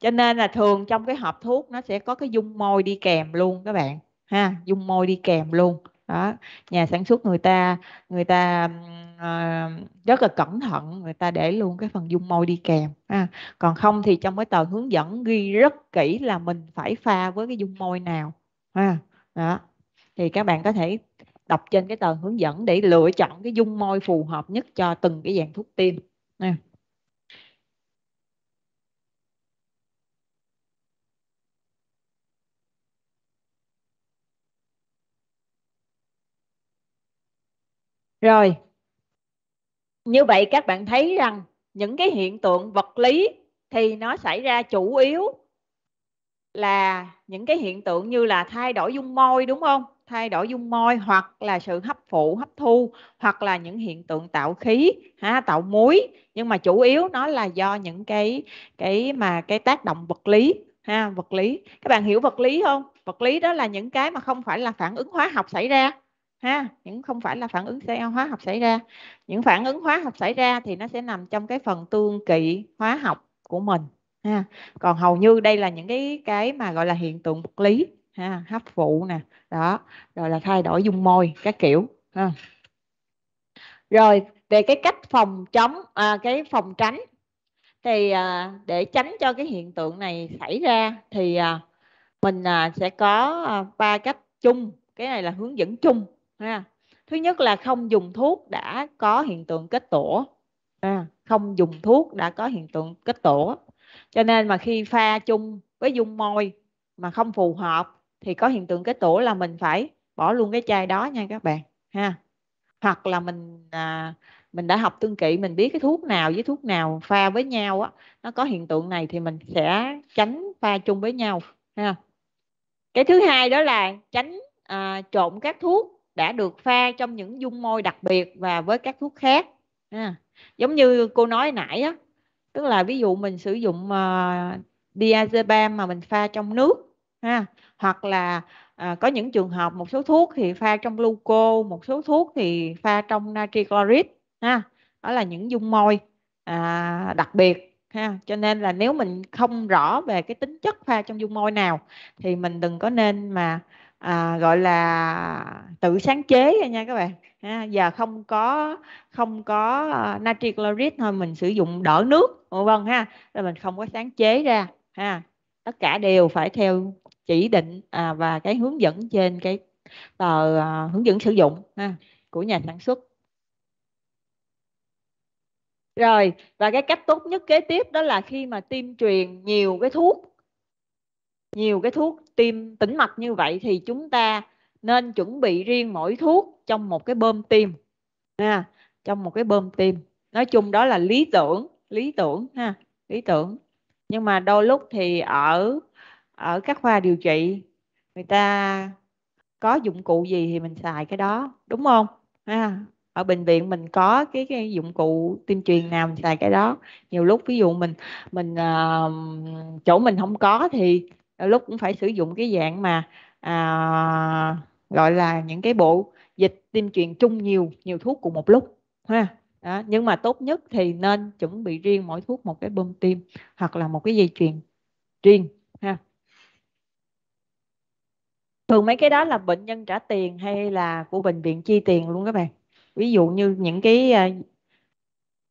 cho nên là thường trong cái hộp thuốc nó sẽ có cái dung môi đi kèm luôn các bạn ha dung môi đi kèm luôn đó nhà sản xuất người ta người ta uh, rất là cẩn thận người ta để luôn cái phần dung môi đi kèm ha. còn không thì trong cái tờ hướng dẫn ghi rất kỹ là mình phải pha với cái dung môi nào ha đó thì các bạn có thể đọc trên cái tờ hướng dẫn để lựa chọn cái dung môi phù hợp nhất cho từng cái dạng thuốc tiêm ha. Rồi, như vậy các bạn thấy rằng những cái hiện tượng vật lý thì nó xảy ra chủ yếu là những cái hiện tượng như là thay đổi dung môi đúng không? Thay đổi dung môi hoặc là sự hấp phụ, hấp thu hoặc là những hiện tượng tạo khí, ha, tạo muối. Nhưng mà chủ yếu nó là do những cái cái mà cái tác động vật lý ha, vật lý. Các bạn hiểu vật lý không? Vật lý đó là những cái mà không phải là phản ứng hóa học xảy ra ha những không phải là phản ứng xe hóa học xảy ra những phản ứng hóa học xảy ra thì nó sẽ nằm trong cái phần tương kỵ hóa học của mình ha còn hầu như đây là những cái cái mà gọi là hiện tượng vật lý ha hấp phụ nè đó rồi là thay đổi dung môi các kiểu ha rồi về cái cách phòng chống à, cái phòng tránh thì à, để tránh cho cái hiện tượng này xảy ra thì à, mình à, sẽ có à, ba à, cách chung cái này là hướng dẫn chung ha thứ nhất là không dùng thuốc đã có hiện tượng kết tổ à, không dùng thuốc đã có hiện tượng kết tổ cho nên mà khi pha chung với dung môi mà không phù hợp thì có hiện tượng kết tổ là mình phải bỏ luôn cái chai đó nha các bạn ha hoặc là mình à, mình đã học tương kỵ mình biết cái thuốc nào với thuốc nào pha với nhau á nó có hiện tượng này thì mình sẽ tránh pha chung với nhau ha cái thứ hai đó là tránh à, trộn các thuốc đã được pha trong những dung môi đặc biệt và với các thuốc khác à, giống như cô nói nãy á tức là ví dụ mình sử dụng uh, diazepam mà mình pha trong nước ha hoặc là à, có những trường hợp một số thuốc thì pha trong gluco một số thuốc thì pha trong natri chloride ha đó là những dung môi à, đặc biệt ha cho nên là nếu mình không rõ về cái tính chất pha trong dung môi nào thì mình đừng có nên mà à, gọi là tự sáng chế nha các bạn à, giờ không có không có uh, natri chloride thôi mình sử dụng đỡ nước vân ha rồi mình không có sáng chế ra ha tất cả đều phải theo chỉ định à, và cái hướng dẫn trên cái tờ à, hướng dẫn sử dụng ha, của nhà sản xuất rồi và cái cách tốt nhất kế tiếp đó là khi mà tiêm truyền nhiều cái thuốc nhiều cái thuốc tim tĩnh mạch như vậy thì chúng ta nên chuẩn bị riêng mỗi thuốc trong một cái bơm tim ha trong một cái bơm tim nói chung đó là lý tưởng lý tưởng ha lý tưởng nhưng mà đôi lúc thì ở ở các khoa điều trị người ta có dụng cụ gì thì mình xài cái đó đúng không ha ở bệnh viện mình có cái, cái dụng cụ tiêm truyền nào mình xài cái đó nhiều lúc ví dụ mình mình uh, chỗ mình không có thì lúc cũng phải sử dụng cái dạng mà à, gọi là những cái bộ dịch tiêm truyền chung nhiều nhiều thuốc cùng một lúc ha đó. nhưng mà tốt nhất thì nên chuẩn bị riêng mỗi thuốc một cái bơm tim hoặc là một cái dây chuyền riêng ha thường mấy cái đó là bệnh nhân trả tiền hay là của bệnh viện chi tiền luôn các bạn ví dụ như những cái à,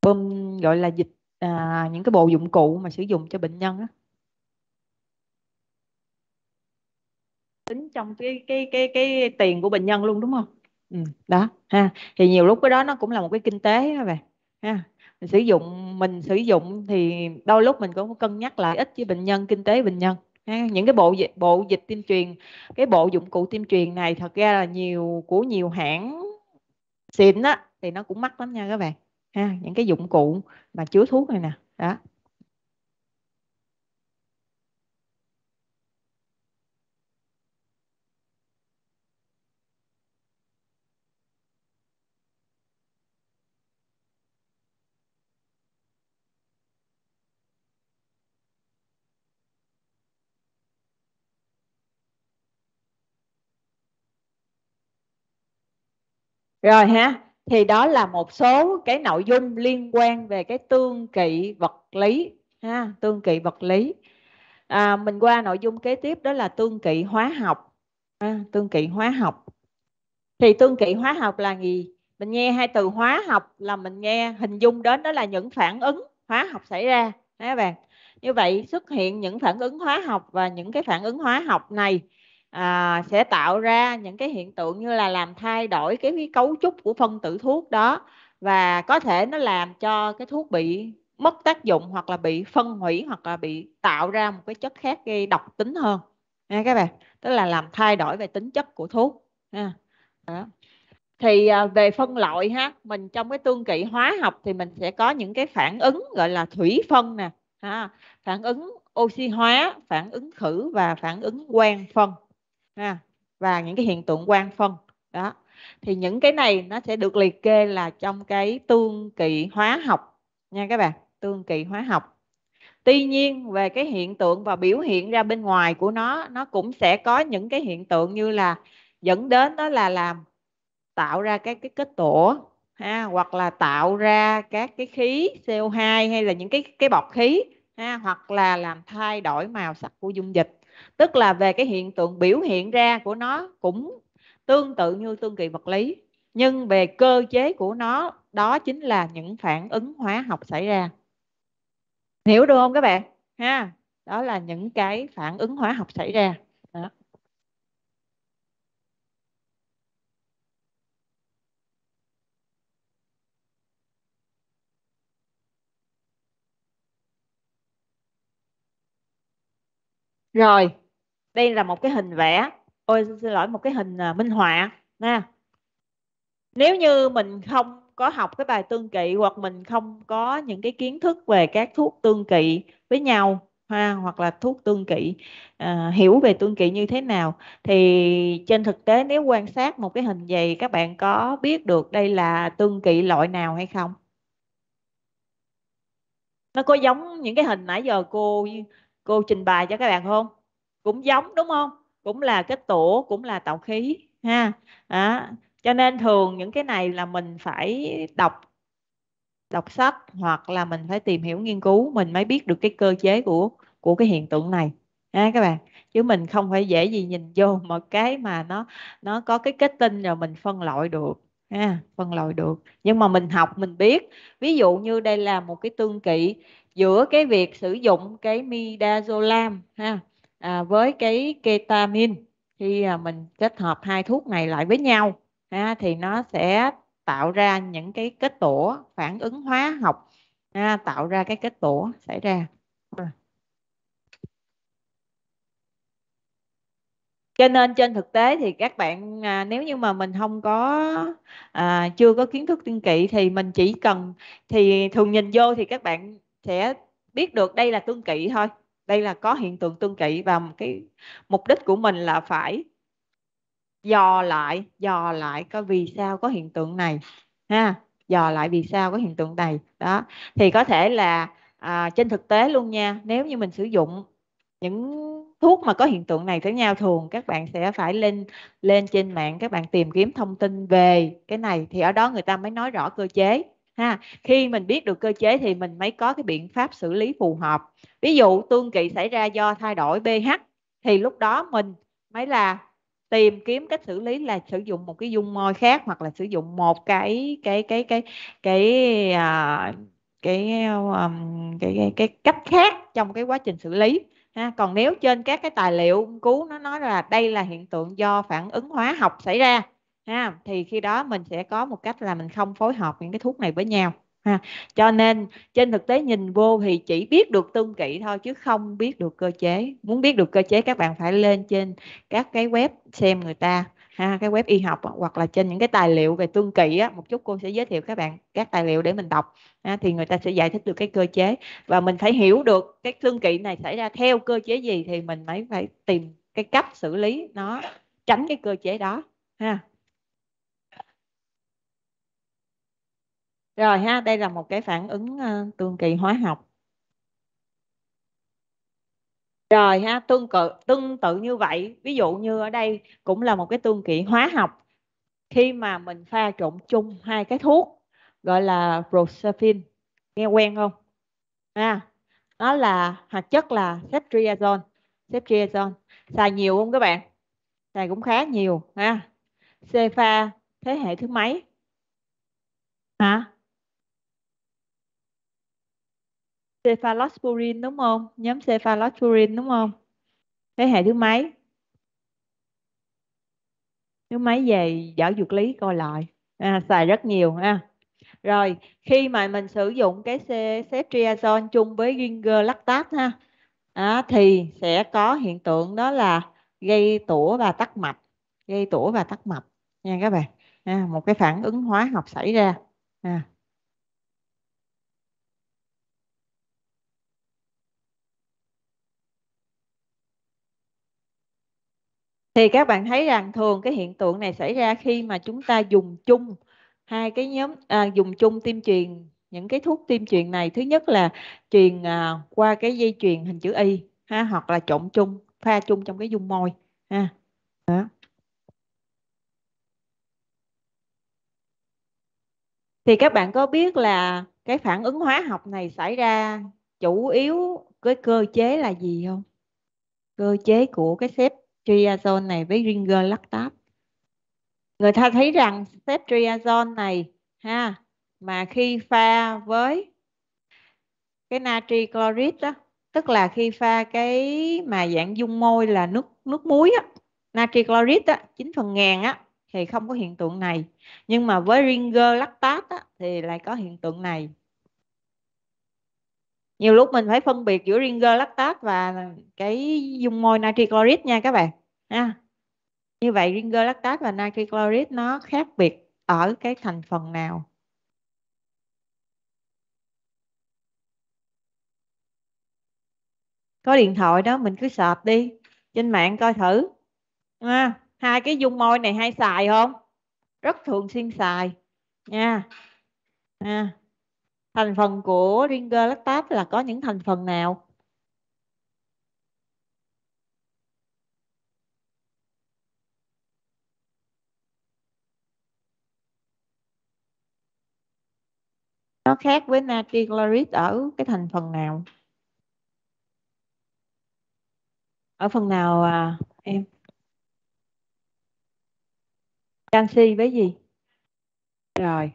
bơm gọi là dịch à, những cái bộ dụng cụ mà sử dụng cho bệnh nhân á. trong cái cái cái cái tiền của bệnh nhân luôn đúng không ừ, đó ha thì nhiều lúc cái đó nó cũng là một cái kinh tế các bạn ha mình sử dụng mình sử dụng thì đôi lúc mình cũng cân nhắc lại ít với bệnh nhân kinh tế bệnh nhân ha. những cái bộ dịch bộ dịch tiêm truyền cái bộ dụng cụ tiêm truyền này thật ra là nhiều của nhiều hãng xịn á thì nó cũng mắc lắm nha các bạn ha những cái dụng cụ mà chứa thuốc này nè đó rồi ha thì đó là một số cái nội dung liên quan về cái tương kỵ vật lý ha tương kỵ vật lý à, mình qua nội dung kế tiếp đó là tương kỵ hóa học ha, tương kỵ hóa học thì tương kỵ hóa học là gì mình nghe hai từ hóa học là mình nghe hình dung đến đó là những phản ứng hóa học xảy ra các bạn như vậy xuất hiện những phản ứng hóa học và những cái phản ứng hóa học này à, sẽ tạo ra những cái hiện tượng như là làm thay đổi cái, cái cấu trúc của phân tử thuốc đó và có thể nó làm cho cái thuốc bị mất tác dụng hoặc là bị phân hủy hoặc là bị tạo ra một cái chất khác gây độc tính hơn nha các bạn tức là làm thay đổi về tính chất của thuốc nha đó thì à, về phân loại ha mình trong cái tương kỵ hóa học thì mình sẽ có những cái phản ứng gọi là thủy phân nè ha phản ứng oxy hóa phản ứng khử và phản ứng quang phân ha và những cái hiện tượng quang phân đó thì những cái này nó sẽ được liệt kê là trong cái tương kỳ hóa học nha các bạn tương kỳ hóa học tuy nhiên về cái hiện tượng và biểu hiện ra bên ngoài của nó nó cũng sẽ có những cái hiện tượng như là dẫn đến đó là làm tạo ra các cái kết tủa ha hoặc là tạo ra các cái khí CO2 hay là những cái cái bọt khí ha hoặc là làm thay đổi màu sắc của dung dịch tức là về cái hiện tượng biểu hiện ra của nó cũng tương tự như tương kỳ vật lý nhưng về cơ chế của nó đó chính là những phản ứng hóa học xảy ra hiểu được không các bạn ha đó là những cái phản ứng hóa học xảy ra đó. rồi đây là một cái hình vẽ ôi xin lỗi một cái hình à, minh họa nha nếu như mình không có học cái bài tương kỵ hoặc mình không có những cái kiến thức về các thuốc tương kỵ với nhau ha hoặc là thuốc tương kỵ à, hiểu về tương kỵ như thế nào thì trên thực tế nếu quan sát một cái hình vậy các bạn có biết được đây là tương kỵ loại nào hay không nó có giống những cái hình nãy giờ cô cô trình bày cho các bạn không cũng giống đúng không cũng là cái tổ cũng là tạo khí ha à, cho nên thường những cái này là mình phải đọc đọc sách hoặc là mình phải tìm hiểu nghiên cứu mình mới biết được cái cơ chế của của cái hiện tượng này ha các bạn chứ mình không phải dễ gì nhìn vô một cái mà nó nó có cái kết tinh rồi mình phân loại được ha phân loại được nhưng mà mình học mình biết ví dụ như đây là một cái tương kỵ giữa cái việc sử dụng cái midazolam ha à, với cái ketamin khi à, mình kết hợp hai thuốc này lại với nhau ha, thì nó sẽ tạo ra những cái kết tủa phản ứng hóa học ha, tạo ra cái kết tủa xảy ra cho nên trên thực tế thì các bạn à, nếu như mà mình không có à, chưa có kiến thức tiên kỵ thì mình chỉ cần thì thường nhìn vô thì các bạn sẽ biết được đây là tương kỵ thôi đây là có hiện tượng tương kỵ và cái mục đích của mình là phải dò lại dò lại có vì sao có hiện tượng này ha dò lại vì sao có hiện tượng này đó thì có thể là à, trên thực tế luôn nha nếu như mình sử dụng những thuốc mà có hiện tượng này tới nhau thường các bạn sẽ phải lên lên trên mạng các bạn tìm kiếm thông tin về cái này thì ở đó người ta mới nói rõ cơ chế ha khi mình biết được cơ chế thì mình mới có cái biện pháp xử lý phù hợp ví dụ tương kỵ xảy ra do thay đổi ph thì lúc đó mình mới là tìm kiếm cách xử lý là sử dụng một cái dung môi khác hoặc là sử dụng một cái cái cái cái cái à, cái, cái, cái cái cách khác trong cái quá trình xử lý ha. còn nếu trên các cái tài liệu cứu nó nói là đây là hiện tượng do phản ứng hóa học xảy ra ha thì khi đó mình sẽ có một cách là mình không phối hợp những cái thuốc này với nhau ha cho nên trên thực tế nhìn vô thì chỉ biết được tương kỵ thôi chứ không biết được cơ chế muốn biết được cơ chế các bạn phải lên trên các cái web xem người ta ha cái web y học hoặc là trên những cái tài liệu về tương kỵ á một chút cô sẽ giới thiệu các bạn các tài liệu để mình đọc ha, thì người ta sẽ giải thích được cái cơ chế và mình phải hiểu được cái tương kỵ này xảy ra theo cơ chế gì thì mình mới phải tìm cái cách xử lý nó tránh cái cơ chế đó ha rồi ha đây là một cái phản ứng ờ, tương kỳ hóa học rồi ha tương tự tương tự như vậy ví dụ như ở đây cũng là một cái tương kỳ hóa học khi mà mình pha trộn chung hai cái thuốc gọi là proserpine nghe quen không à, nó là hoạt chất là ceftriaxone ceftriaxone xài nhiều không các bạn xài cũng khá nhiều ha cefa thế hệ thứ mấy hả cephalosporin đúng không? Nhóm cephalosporin đúng không? Thế hệ thứ mấy? Thứ mấy về giỏi dược lý coi lại. À, xài rất nhiều ha. Rồi, khi mà mình sử dụng cái ceftriaxone chung với ginger lactate ha, à, thì sẽ có hiện tượng đó là gây tủa và tắc mạch, gây tủa và tắc mạch nha các bạn. À, một cái phản ứng hóa học xảy ra. À. thì các bạn thấy rằng thường cái hiện tượng này xảy ra khi mà chúng ta dùng chung hai cái nhóm à, dùng chung tiêm truyền những cái thuốc tiêm truyền này thứ nhất là truyền à, qua cái dây truyền hình chữ y ha hoặc là trộn chung pha chung trong cái dung môi ha đó. thì các bạn có biết là cái phản ứng hóa học này xảy ra chủ yếu cái cơ chế là gì không cơ chế của cái xếp triazone này với ringer lactate người ta thấy rằng step triazone này ha mà khi pha với cái natri chlorid đó tức là khi pha cái mà dạng dung môi là nước nước muối á natri chlorid á 9 phần ngàn á thì không có hiện tượng này nhưng mà với ringer lactate á, thì lại có hiện tượng này nhiều lúc mình phải phân biệt giữa ringer lactate và cái dung môi natri chloride nha các bạn ha như vậy ringer lactate và natri chloride nó khác biệt ở cái thành phần nào có điện thoại đó mình cứ sợp đi trên mạng coi thử à, hai cái dung môi này hay xài không rất thường xuyên xài nha yeah. yeah thành phần của ringer lactate là có những thành phần nào nó khác với natri chloride ở cái thành phần nào ở phần nào à, em canxi với gì rồi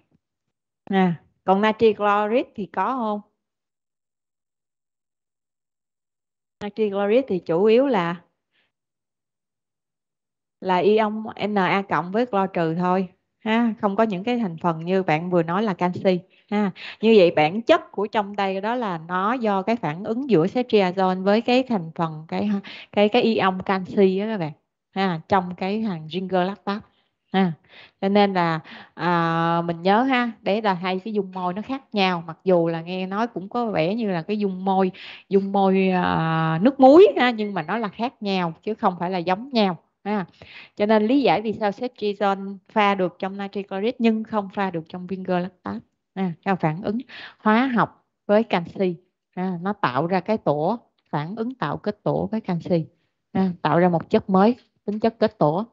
nè à còn natri chloride thì có không natri chloride thì chủ yếu là là ion Na cộng với clo trừ thôi ha không có những cái thành phần như bạn vừa nói là canxi ha như vậy bản chất của trong đây đó là nó do cái phản ứng giữa cetirizone với cái thành phần cái cái cái ion canxi đó các bạn ha trong cái hàng ginger lactate ha. Cho nên là à, mình nhớ ha, đấy là hai cái dung môi nó khác nhau, mặc dù là nghe nói cũng có vẻ như là cái dung môi dung môi à, nước muối ha, nhưng mà nó là khác nhau chứ không phải là giống nhau ha. Cho nên lý giải vì sao cetrizon pha được trong natri chloride nhưng không pha được trong vinegar lactate ha, là phản ứng hóa học với canxi ha, nó tạo ra cái tổ phản ứng tạo kết tổ với canxi ha, tạo ra một chất mới tính chất kết tổ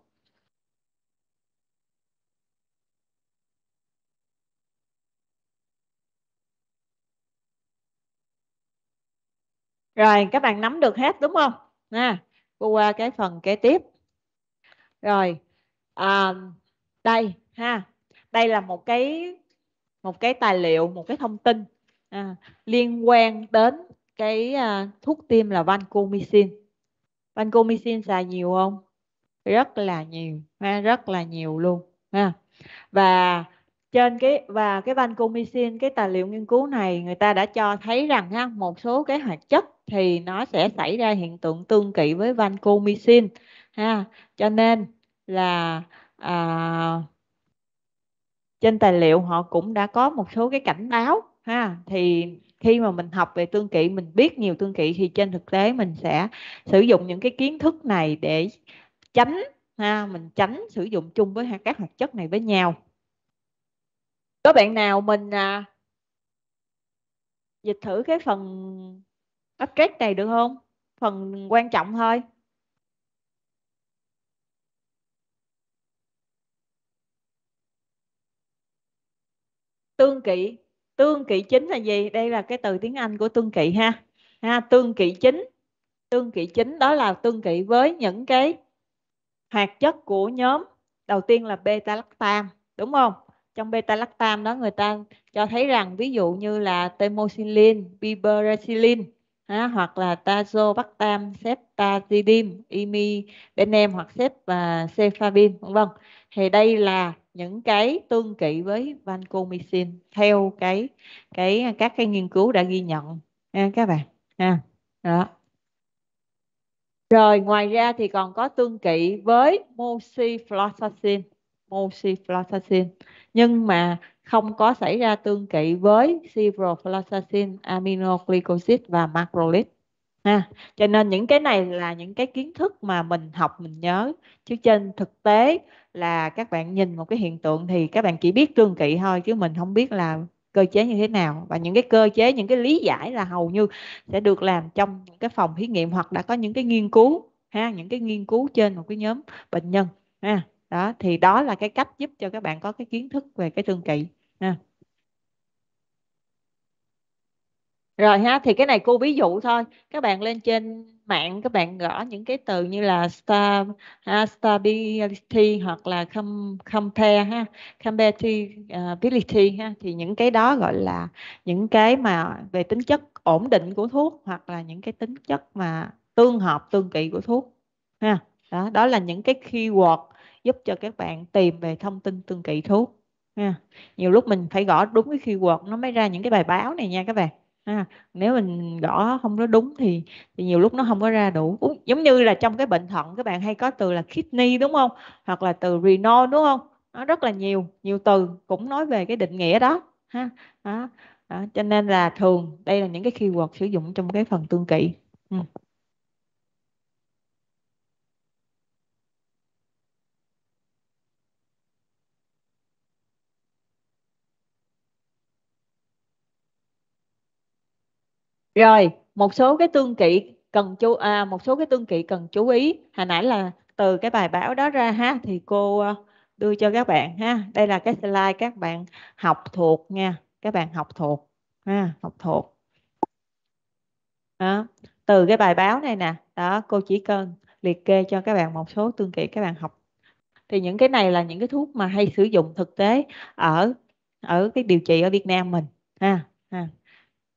rồi các bạn nắm được hết đúng không nha cô qua cái phần kế tiếp rồi à, đây ha đây là một cái một cái tài liệu một cái thông tin à, liên quan đến cái à, thuốc tiêm là vancomycin vancomycin xài nhiều không rất là nhiều ha, rất là nhiều luôn ha. và trên cái và cái vancomycin cái tài liệu nghiên cứu này người ta đã cho thấy rằng ha, một số cái hoạt chất thì nó sẽ xảy ra hiện tượng tương kỵ với vancomycin ha cho nên là à, trên tài liệu họ cũng đã có một số cái cảnh báo ha thì khi mà mình học về tương kỵ mình biết nhiều tương kỵ thì trên thực tế mình sẽ sử dụng những cái kiến thức này để tránh ha mình tránh sử dụng chung với các hoạt chất này với nhau có bạn nào mình à, dịch thử cái phần abstract này được không phần quan trọng thôi tương kỵ tương kỵ chính là gì đây là cái từ tiếng anh của tương kỵ ha ha tương kỵ chính tương kỵ chính đó là tương kỵ với những cái hạt chất của nhóm đầu tiên là beta lactam đúng không trong beta lactam đó người ta cho thấy rằng ví dụ như là temocillin, piperacillin ha, hoặc là tazo bắc tam bên em hoặc sep và cefabim vân vân thì đây là những cái tương kỵ với vancomycin theo cái cái các cái nghiên cứu đã ghi nhận ha, các bạn ha đó rồi ngoài ra thì còn có tương kỵ với moxifloxacin moxifloxacin nhưng mà không có xảy ra tương kỵ với ciprofloxacin, aminoglycosid và macrolide. Ha. Cho nên những cái này là những cái kiến thức mà mình học mình nhớ chứ trên thực tế là các bạn nhìn một cái hiện tượng thì các bạn chỉ biết tương kỵ thôi chứ mình không biết là cơ chế như thế nào và những cái cơ chế những cái lý giải là hầu như sẽ được làm trong những cái phòng thí nghiệm hoặc đã có những cái nghiên cứu ha những cái nghiên cứu trên một cái nhóm bệnh nhân ha đó thì đó là cái cách giúp cho các bạn có cái kiến thức về cái tương kỵ ha rồi ha thì cái này cô ví dụ thôi các bạn lên trên mạng các bạn gõ những cái từ như là star, uh, stability hoặc là com, compare ha compatibility à, ha thì những cái đó gọi là những cái mà về tính chất ổn định của thuốc hoặc là những cái tính chất mà tương hợp tương kỵ của thuốc ha đó đó là những cái keyword giúp cho các bạn tìm về thông tin tương kỵ thuốc ha. nhiều lúc mình phải gõ đúng cái keyword nó mới ra những cái bài báo này nha các bạn ha. nếu mình gõ không có đúng thì thì nhiều lúc nó không có ra đủ Ú, giống như là trong cái bệnh thận các bạn hay có từ là kidney đúng không hoặc là từ renal đúng không nó rất là nhiều nhiều từ cũng nói về cái định nghĩa đó ha đó. đó. cho nên là thường đây là những cái keyword sử dụng trong cái phần tương kỵ ừ. Rồi, một số cái tương kỵ cần chú à, một số cái tương kỵ cần chú ý. Hồi nãy là từ cái bài báo đó ra ha thì cô ờ, đưa cho các bạn ha. Đây là cái slide các bạn học thuộc nha, các bạn học thuộc ha, học thuộc. Đó. Từ cái bài báo này nè, đó cô chỉ cần liệt kê cho các bạn một số tương kỵ các bạn học. Thì những cái này là những cái thuốc mà hay sử dụng thực tế ở ở cái điều trị ở Việt Nam mình ha ha.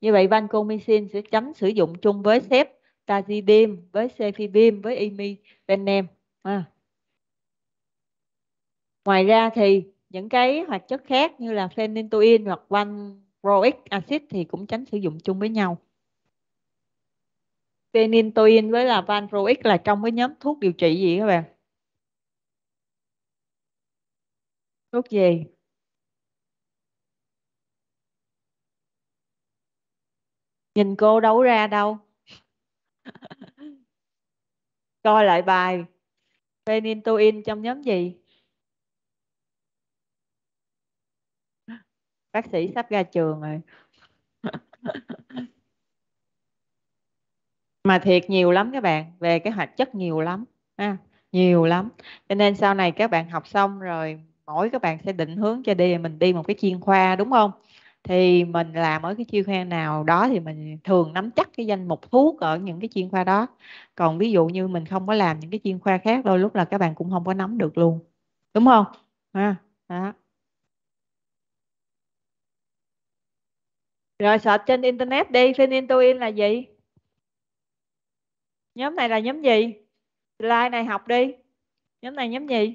Như vậy vancomycin sẽ tránh sử dụng chung với ceftazidime, với cefibim, với imipenem. À. Ngoài ra thì những cái hoạt chất khác như là phenytoin hoặc valproic acid thì cũng tránh sử dụng chung với nhau. Phenytoin với là valproic là trong cái nhóm thuốc điều trị gì các bạn? Thuốc gì? nhìn cô đâu ra đâu coi lại bài Penin trong nhóm gì bác sĩ sắp ra trường rồi mà thiệt nhiều lắm các bạn về cái hoạt chất nhiều lắm ha nhiều lắm cho nên sau này các bạn học xong rồi mỗi các bạn sẽ định hướng cho đi mình đi một cái chuyên khoa đúng không thì mình làm ở cái chuyên khoa nào đó thì mình thường nắm chắc cái danh mục thuốc ở những cái chuyên khoa đó còn ví dụ như mình không có làm những cái chuyên khoa khác đôi lúc là các bạn cũng không có nắm được luôn đúng không ha đó rồi search trên internet đi fin intuin là gì nhóm này là nhóm gì slide này học đi nhóm này nhóm gì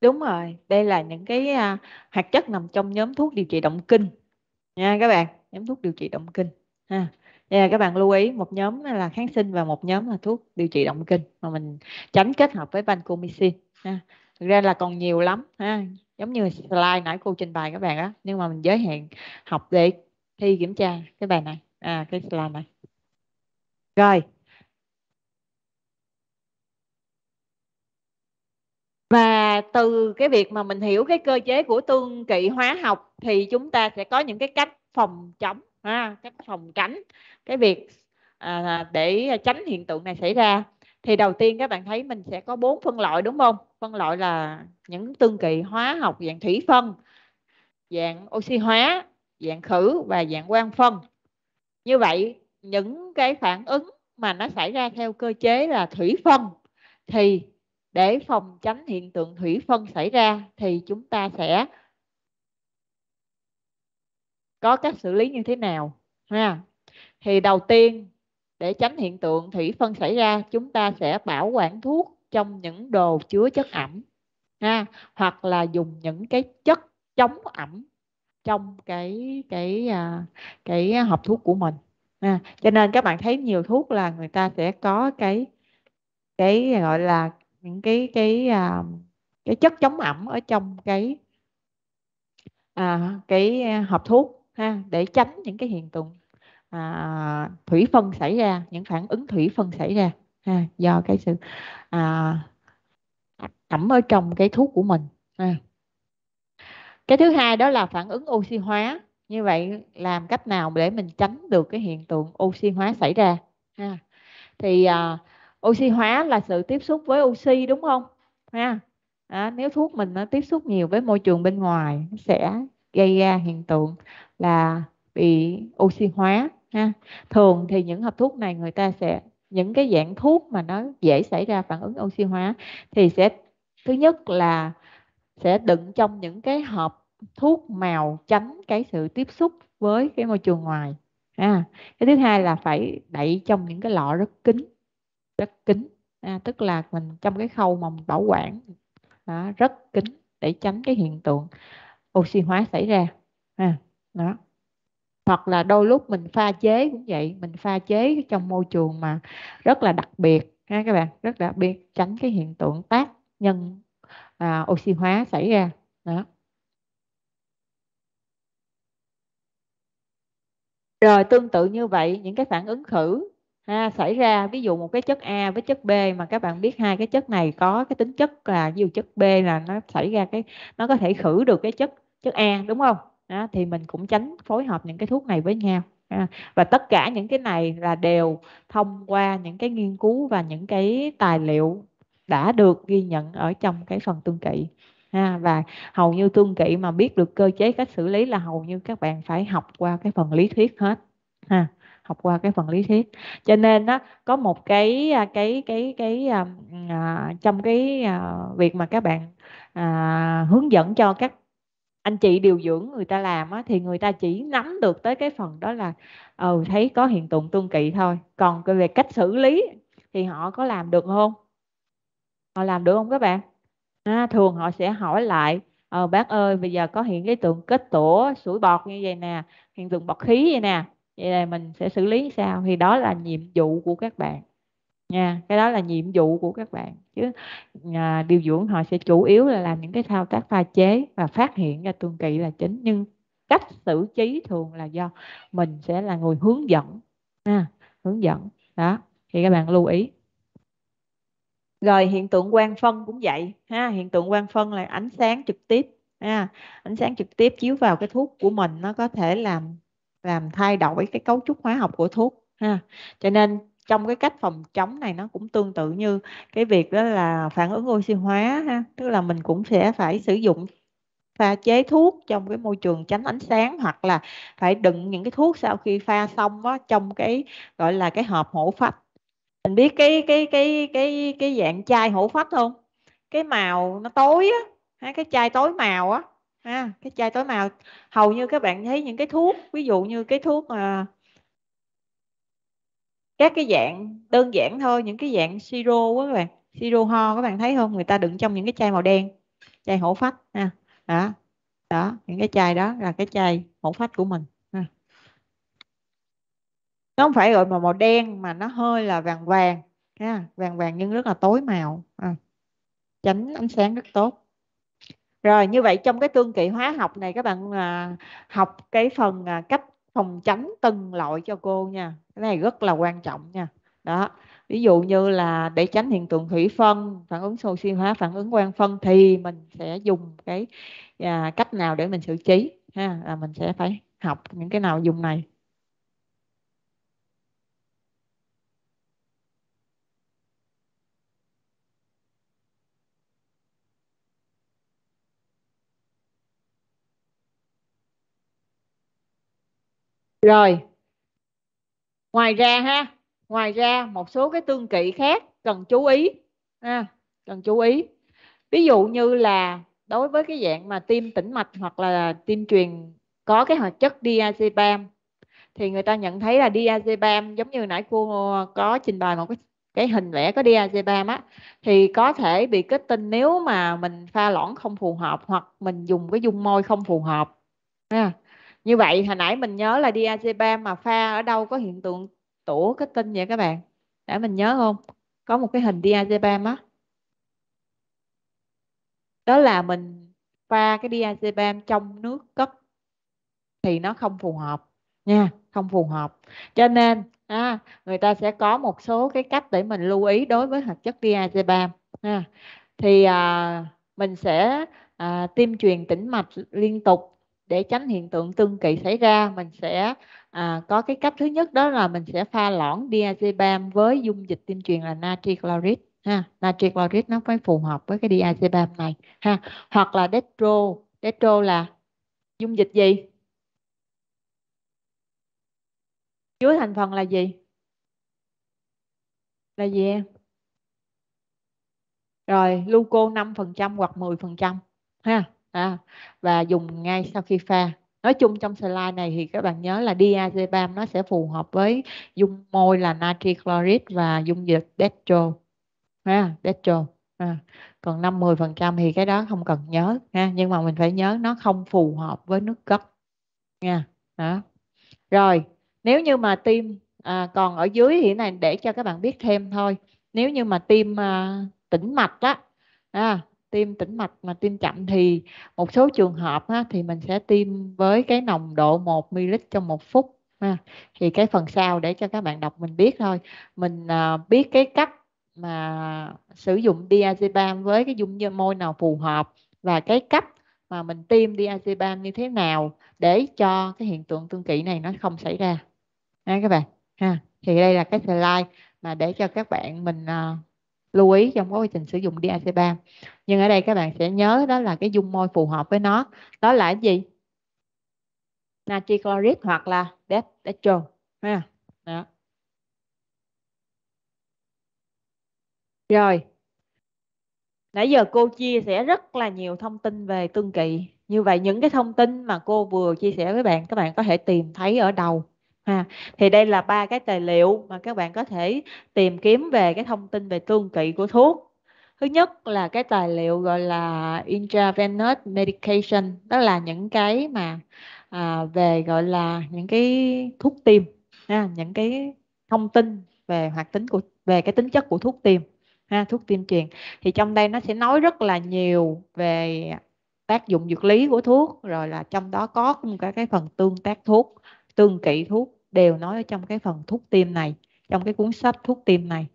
Đúng rồi, đây là những cái à, hạt chất nằm trong nhóm thuốc điều trị động kinh. Nha các bạn, nhóm thuốc điều trị động kinh ha. Và các bạn lưu ý một nhóm là kháng sinh và một nhóm là thuốc điều trị động kinh mà mình tránh kết hợp với vancomycin ha. Thực ra là còn nhiều lắm ha. Giống như slide nãy cô trình bày các bạn đó, nhưng mà mình giới hạn học để thi kiểm tra cái bài này, à cái slide này. Rồi, và từ cái việc mà mình hiểu cái cơ chế của tương kỵ hóa học thì chúng ta sẽ có những cái cách phòng chống ha, cách phòng tránh cái việc à, để tránh hiện tượng này xảy ra thì đầu tiên các bạn thấy mình sẽ có bốn phân loại đúng không phân loại là những tương kỵ hóa học dạng thủy phân dạng oxy hóa dạng khử và dạng quang phân như vậy những cái phản ứng mà nó xảy ra theo cơ chế là thủy phân thì để phòng tránh hiện tượng thủy phân xảy ra thì chúng ta sẽ có cách xử lý như thế nào ha thì đầu tiên để tránh hiện tượng thủy phân xảy ra chúng ta sẽ bảo quản thuốc trong những đồ chứa chất ẩm ha hoặc là dùng những cái chất chống ẩm trong cái cái à, cái hộp thuốc của mình ha. cho nên các bạn thấy nhiều thuốc là người ta sẽ có cái cái gọi là những cái cái à, cái chất chống ẩm ở trong cái à, cái à, hộp thuốc ha để tránh những cái hiện tượng à, thủy phân xảy ra những phản ứng thủy phân xảy ra ha do cái sự à, ẩm ở trong cái thuốc của mình ha. cái thứ hai đó là phản ứng oxy hóa như vậy làm cách nào để mình tránh được cái hiện tượng oxy hóa xảy ra ha thì à, oxy hóa là sự tiếp xúc với oxy đúng không ha à, nếu thuốc mình nó tiếp xúc nhiều với môi trường bên ngoài sẽ gây ra hiện tượng là bị oxy hóa ha thường thì những hợp thuốc này người ta sẽ những cái dạng thuốc mà nó dễ xảy ra phản ứng oxy hóa thì sẽ thứ nhất là sẽ đựng trong những cái hộp thuốc màu tránh cái sự tiếp xúc với cái môi trường ngoài ha à, cái thứ hai là phải đậy trong những cái lọ rất kín rất kín à, tức là mình trong cái khâu mà mình bảo quản đó, rất kín để tránh cái hiện tượng oxy hóa xảy ra à, đó hoặc là đôi lúc mình pha chế cũng vậy mình pha chế trong môi trường mà rất là đặc biệt ha các bạn rất đặc biệt tránh cái hiện tượng tác nhân à, oxy hóa xảy ra đó rồi tương tự như vậy những cái phản ứng khử ha xảy ra ví dụ một cái chất A với chất B mà các bạn biết hai cái chất này có cái tính chất là ví dụ chất B là nó xảy ra cái nó có thể khử được cái chất chất A đúng không đó, thì mình cũng tránh phối hợp những cái thuốc này với nhau à, và tất cả những cái này là đều thông qua những cái nghiên cứu và những cái tài liệu đã được ghi nhận ở trong cái phần tương kỵ ha, và hầu như tương kỵ mà biết được cơ chế cách xử lý là hầu như các bạn phải học qua cái phần lý thuyết hết ha học qua cái phần lý thuyết cho nên nó có một cái à, cái cái cái à, à, trong cái à, việc mà các bạn à, hướng dẫn cho các anh chị điều dưỡng người ta làm á, thì người ta chỉ nắm được tới cái phần đó là ừ, thấy có hiện tượng tương kỵ thôi còn về cách xử lý thì họ có làm được không họ làm được không các bạn à, thường họ sẽ hỏi lại ờ, bác ơi bây giờ có hiện cái tượng kết tủa sủi bọt như vậy nè hiện tượng bọt khí vậy nè vậy là mình sẽ xử lý sao thì đó là nhiệm vụ của các bạn nha cái đó là nhiệm vụ của các bạn chứ à, điều dưỡng họ sẽ chủ yếu là làm những cái thao tác pha chế và phát hiện ra tuần kỵ là chính nhưng cách xử trí thường là do mình sẽ là người hướng dẫn ha, hướng dẫn đó thì các bạn lưu ý rồi hiện tượng quang phân cũng vậy ha hiện tượng quang phân là ánh sáng trực tiếp ha. ánh sáng trực tiếp chiếu vào cái thuốc của mình nó có thể làm làm thay đổi cái cấu trúc hóa học của thuốc ha cho nên trong cái cách phòng chống này nó cũng tương tự như cái việc đó là phản ứng oxy hóa ha tức là mình cũng sẽ phải sử dụng pha chế thuốc trong cái môi trường tránh ánh sáng hoặc là phải đựng những cái thuốc sau khi pha xong đó, trong cái gọi là cái hộp hổ phách mình biết cái cái cái cái cái dạng chai hổ phách không cái màu nó tối á cái chai tối màu á ha cái chai tối màu hầu như các bạn thấy những cái thuốc ví dụ như cái thuốc à, các cái dạng đơn giản thôi những cái dạng siro quá các bạn siro ho các bạn thấy không người ta đựng trong những cái chai màu đen chai hổ phách ha đó đó những cái chai đó là cái chai hổ phách của mình ha. nó không phải gọi mà màu đen mà nó hơi là vàng vàng ha vàng vàng nhưng rất là tối màu ha. tránh ánh sáng rất tốt rồi như vậy trong cái tương kỵ hóa học này các bạn à, học cái phần à, cách phòng tránh từng loại cho cô nha cái này rất là quan trọng nha đó ví dụ như là để tránh hiện tượng thủy phân phản ứng oxy hóa phản ứng quang phân thì mình sẽ dùng cái à, cách nào để mình xử trí ha là mình sẽ phải học những cái nào dùng này rồi ngoài ra ha ngoài ra một số cái tương kỵ khác cần chú ý à, cần chú ý ví dụ như là đối với cái dạng mà tim tĩnh mạch hoặc là tim truyền có cái hoạt chất diazepam thì người ta nhận thấy là diazepam giống như nãy cô có trình bày một cái cái hình vẽ có diazepam á thì có thể bị kết tinh nếu mà mình pha loãng không phù hợp hoặc mình dùng cái dung môi không phù hợp ha như vậy hồi nãy mình nhớ là diazepam mà pha ở đâu có hiện tượng tủa kết tinh vậy các bạn để mình nhớ không có một cái hình diazepam á đó. đó là mình pha cái diazepam trong nước cất thì nó không phù hợp nha không phù hợp cho nên à, người ta sẽ có một số cái cách để mình lưu ý đối với hoạt chất diazepam ha. thì à, mình sẽ à, tiêm truyền tĩnh mạch liên tục để tránh hiện tượng tương kỵ xảy ra mình sẽ à, có cái cách thứ nhất đó là mình sẽ pha loãng diazepam với dung dịch tiêm truyền là natri chloride ha natri chloride nó phải phù hợp với cái diazepam này ha hoặc là detro detro là dung dịch gì chứa thành phần là gì là gì em rồi gluco 5% hoặc 10% ha à, và dùng ngay sau khi pha nói chung trong slide này thì các bạn nhớ là diazepam nó sẽ phù hợp với dung môi là natri chloride và dung dịch detro ha detro ha. À, còn 50 phần trăm thì cái đó không cần nhớ ha nhưng mà mình phải nhớ nó không phù hợp với nước cất nha đó rồi nếu như mà tim à, còn ở dưới thì này để cho các bạn biết thêm thôi nếu như mà tim à, tĩnh mạch đó à, tiêm tĩnh mạch mà tiêm chậm thì một số trường hợp á, thì mình sẽ tiêm với cái nồng độ 1 ml trong một phút ha. thì cái phần sau để cho các bạn đọc mình biết thôi mình à, biết cái cách mà sử dụng diazepam với cái dung môi nào phù hợp và cái cách mà mình tiêm diazepam như thế nào để cho cái hiện tượng tương kỵ này nó không xảy ra ha các bạn ha thì đây là cái slide mà để cho các bạn mình uh, lưu ý trong quá trình sử dụng DAC3 nhưng ở đây các bạn sẽ nhớ đó là cái dung môi phù hợp với nó đó là cái gì natri chloride hoặc là dextro ha rồi nãy giờ cô chia sẻ rất là nhiều thông tin về tương kỳ như vậy những cái thông tin mà cô vừa chia sẻ với bạn các bạn có thể tìm thấy ở đầu ha thì đây là ba cái tài liệu mà các bạn có thể tìm kiếm về cái thông tin về tương kỵ của thuốc thứ nhất là cái tài liệu gọi là intravenous medication đó là những cái mà à, về gọi là những cái thuốc tiêm ha, những cái thông tin về hoạt tính của về cái tính chất của thuốc tiêm ha thuốc tiêm truyền thì trong đây nó sẽ nói rất là nhiều về tác dụng dược lý của thuốc rồi là trong đó có cả cái phần tương tác thuốc tương kỵ thuốc đều nói ở trong cái phần thuốc tim này trong cái cuốn sách thuốc tim này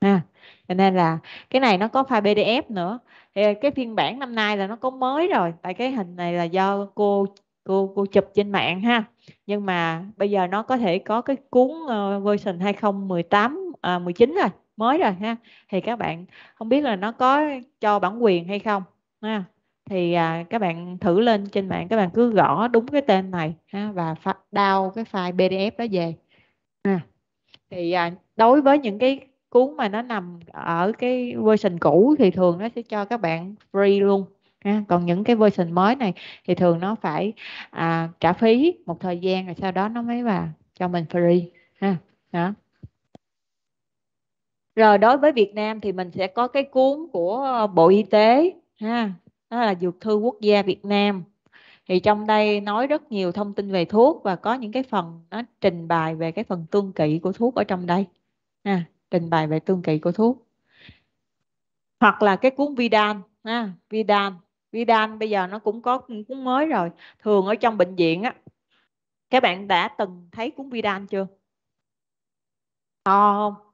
ha cho nên là cái này nó có file pdf nữa thì cái phiên bản năm nay là nó có mới rồi tại cái hình này là do cô cô cô chụp trên mạng ha nhưng mà bây giờ nó có thể có cái cuốn uh, version 2018 à, 19 rồi mới rồi ha thì các bạn không biết là nó có cho bản quyền hay không ha thì à, các bạn thử lên trên mạng các bạn cứ gõ đúng cái tên này ha, và đau cái file PDF đó về à, thì à, đối với những cái cuốn mà nó nằm ở cái version cũ thì thường nó sẽ cho các bạn free luôn ha. còn những cái version mới này thì thường nó phải à, trả phí một thời gian rồi sau đó nó mới vào cho mình free ha đó rồi đối với Việt Nam thì mình sẽ có cái cuốn của Bộ Y tế ha đó là dược thư quốc gia Việt Nam thì trong đây nói rất nhiều thông tin về thuốc và có những cái phần nó trình bày về cái phần tương kỵ của thuốc ở trong đây à, trình bày về tương kỵ của thuốc hoặc là cái cuốn Vidan à, Vidan Vidan bây giờ nó cũng có cuốn mới rồi thường ở trong bệnh viện á các bạn đã từng thấy cuốn Vidan chưa to không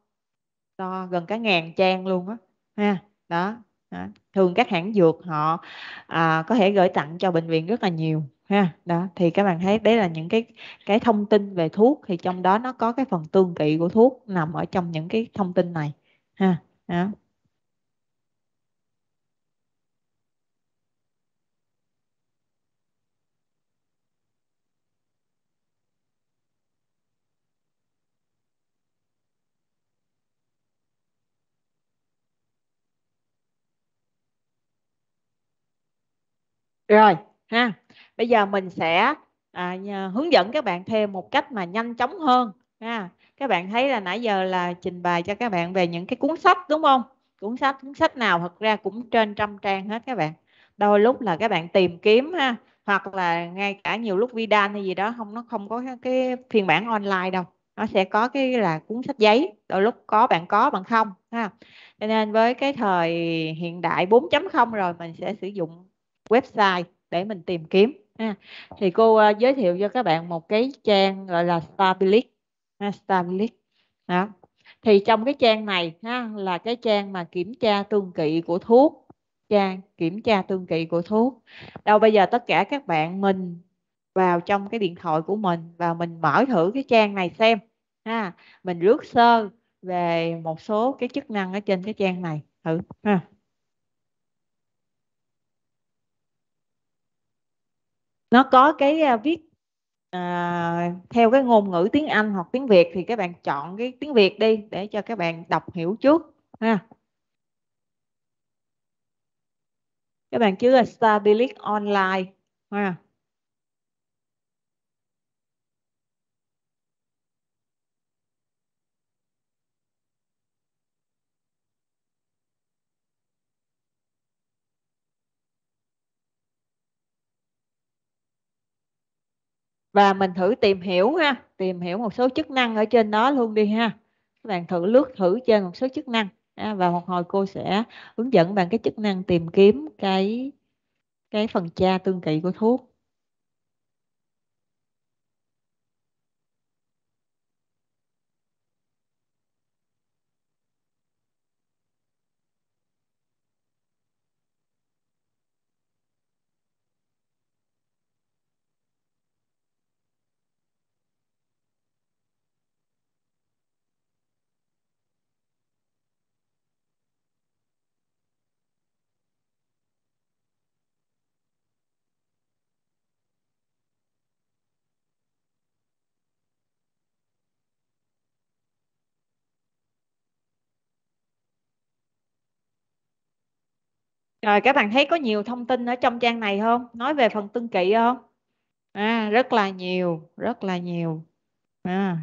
to gần cả ngàn trang luôn á ha đó đó. thường các hãng dược họ à, có thể gửi tặng cho bệnh viện rất là nhiều ha đó thì các bạn thấy đấy là những cái cái thông tin về thuốc thì trong đó nó có cái phần tương kỵ của thuốc nằm ở trong những cái thông tin này ha đó. Rồi ha. Bây giờ mình sẽ à, hướng dẫn các bạn thêm một cách mà nhanh chóng hơn ha. Các bạn thấy là nãy giờ là trình bày cho các bạn về những cái cuốn sách đúng không? Cuốn sách cuốn sách nào thật ra cũng trên trăm trang hết các bạn. Đôi lúc là các bạn tìm kiếm ha hoặc là ngay cả nhiều lúc Vida hay gì đó không nó không có cái phiên bản online đâu nó sẽ có cái là cuốn sách giấy đôi lúc có bạn có bạn không ha cho nên với cái thời hiện đại 4.0 rồi mình sẽ sử dụng website để mình tìm kiếm ha. thì cô uh, giới thiệu cho các bạn một cái trang gọi là Stabilic ha, Stabilic đó. thì trong cái trang này ha, là cái trang mà kiểm tra tương kỵ của thuốc trang kiểm tra tương kỵ của thuốc đâu bây giờ tất cả các bạn mình vào trong cái điện thoại của mình và mình mở thử cái trang này xem ha mình rước sơ về một số cái chức năng ở trên cái trang này thử ha nó có cái à, viết à, theo cái ngôn ngữ tiếng Anh hoặc tiếng Việt thì các bạn chọn cái tiếng Việt đi để cho các bạn đọc hiểu trước ha các bạn chứa Stabilic Online ha và mình thử tìm hiểu ha tìm hiểu một số chức năng ở trên đó luôn đi ha các bạn thử lướt thử trên một số chức năng à, và một hồi cô sẽ hướng dẫn bạn cái chức năng tìm kiếm cái cái phần cha tương kỵ của thuốc Rồi các bạn thấy có nhiều thông tin ở trong trang này không? Nói về phần tương kỵ không? À, rất là nhiều, rất là nhiều. À.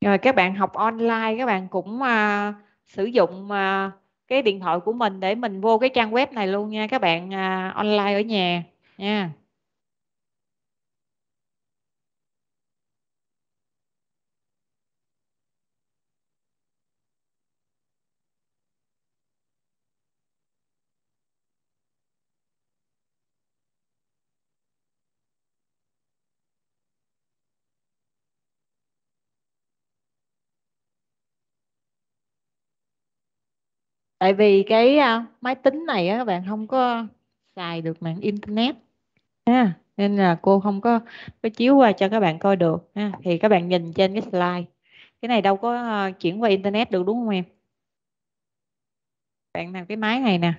Rồi các bạn học online các bạn cũng à, sử dụng à, cái điện thoại của mình để mình vô cái trang web này luôn nha các bạn à, online ở nhà nha. Yeah. tại vì cái à, máy tính này á, các bạn không có xài được mạng internet ha nên là cô không có có chiếu qua cho các bạn coi được ha thì các bạn nhìn trên cái slide cái này đâu có à, chuyển qua internet được đúng không em bạn làm cái máy này nè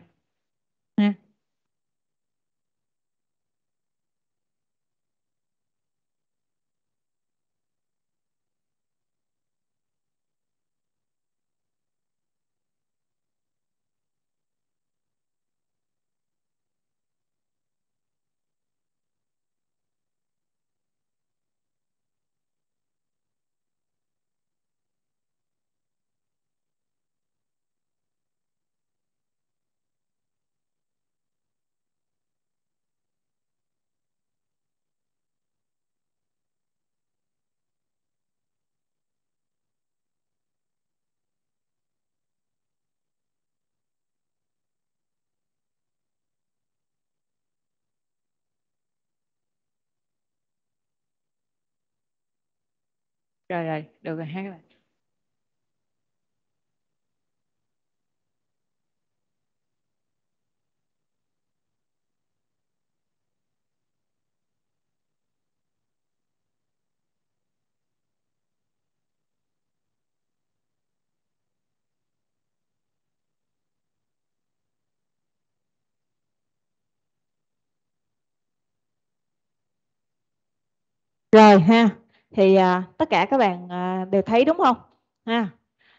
rồi rồi được rồi hát rồi rồi ha thì à, tất cả các bạn à, đều thấy đúng không ha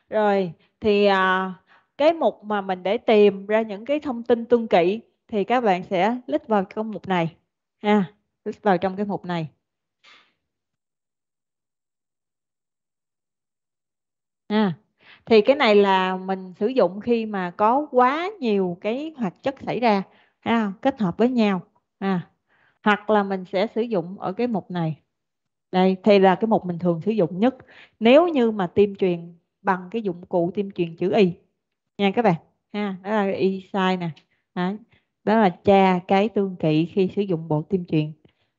rồi thì à, cái mục mà mình để tìm ra những cái thông tin tuân kỵ thì các bạn sẽ click vào trong mục này ha click vào trong cái mục này ha thì cái này là mình sử dụng khi mà có quá nhiều cái hoạt chất xảy ra ha, kết hợp với nhau ha. hoặc là mình sẽ sử dụng ở cái mục này đây thì là cái mục mình thường sử dụng nhất nếu như mà tiêm truyền bằng cái dụng cụ tiêm truyền chữ y nha các bạn ha đó là y sai nè đấy đó là tra cái tương kỵ khi sử dụng bộ tiêm truyền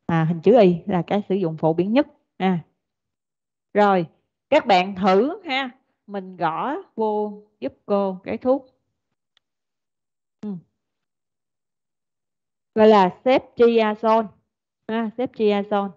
à, hình chữ y là cái sử dụng phổ biến nhất ha à. rồi các bạn thử ha mình gõ vô giúp cô cái thuốc ừ. gọi là septriazone ha septriazone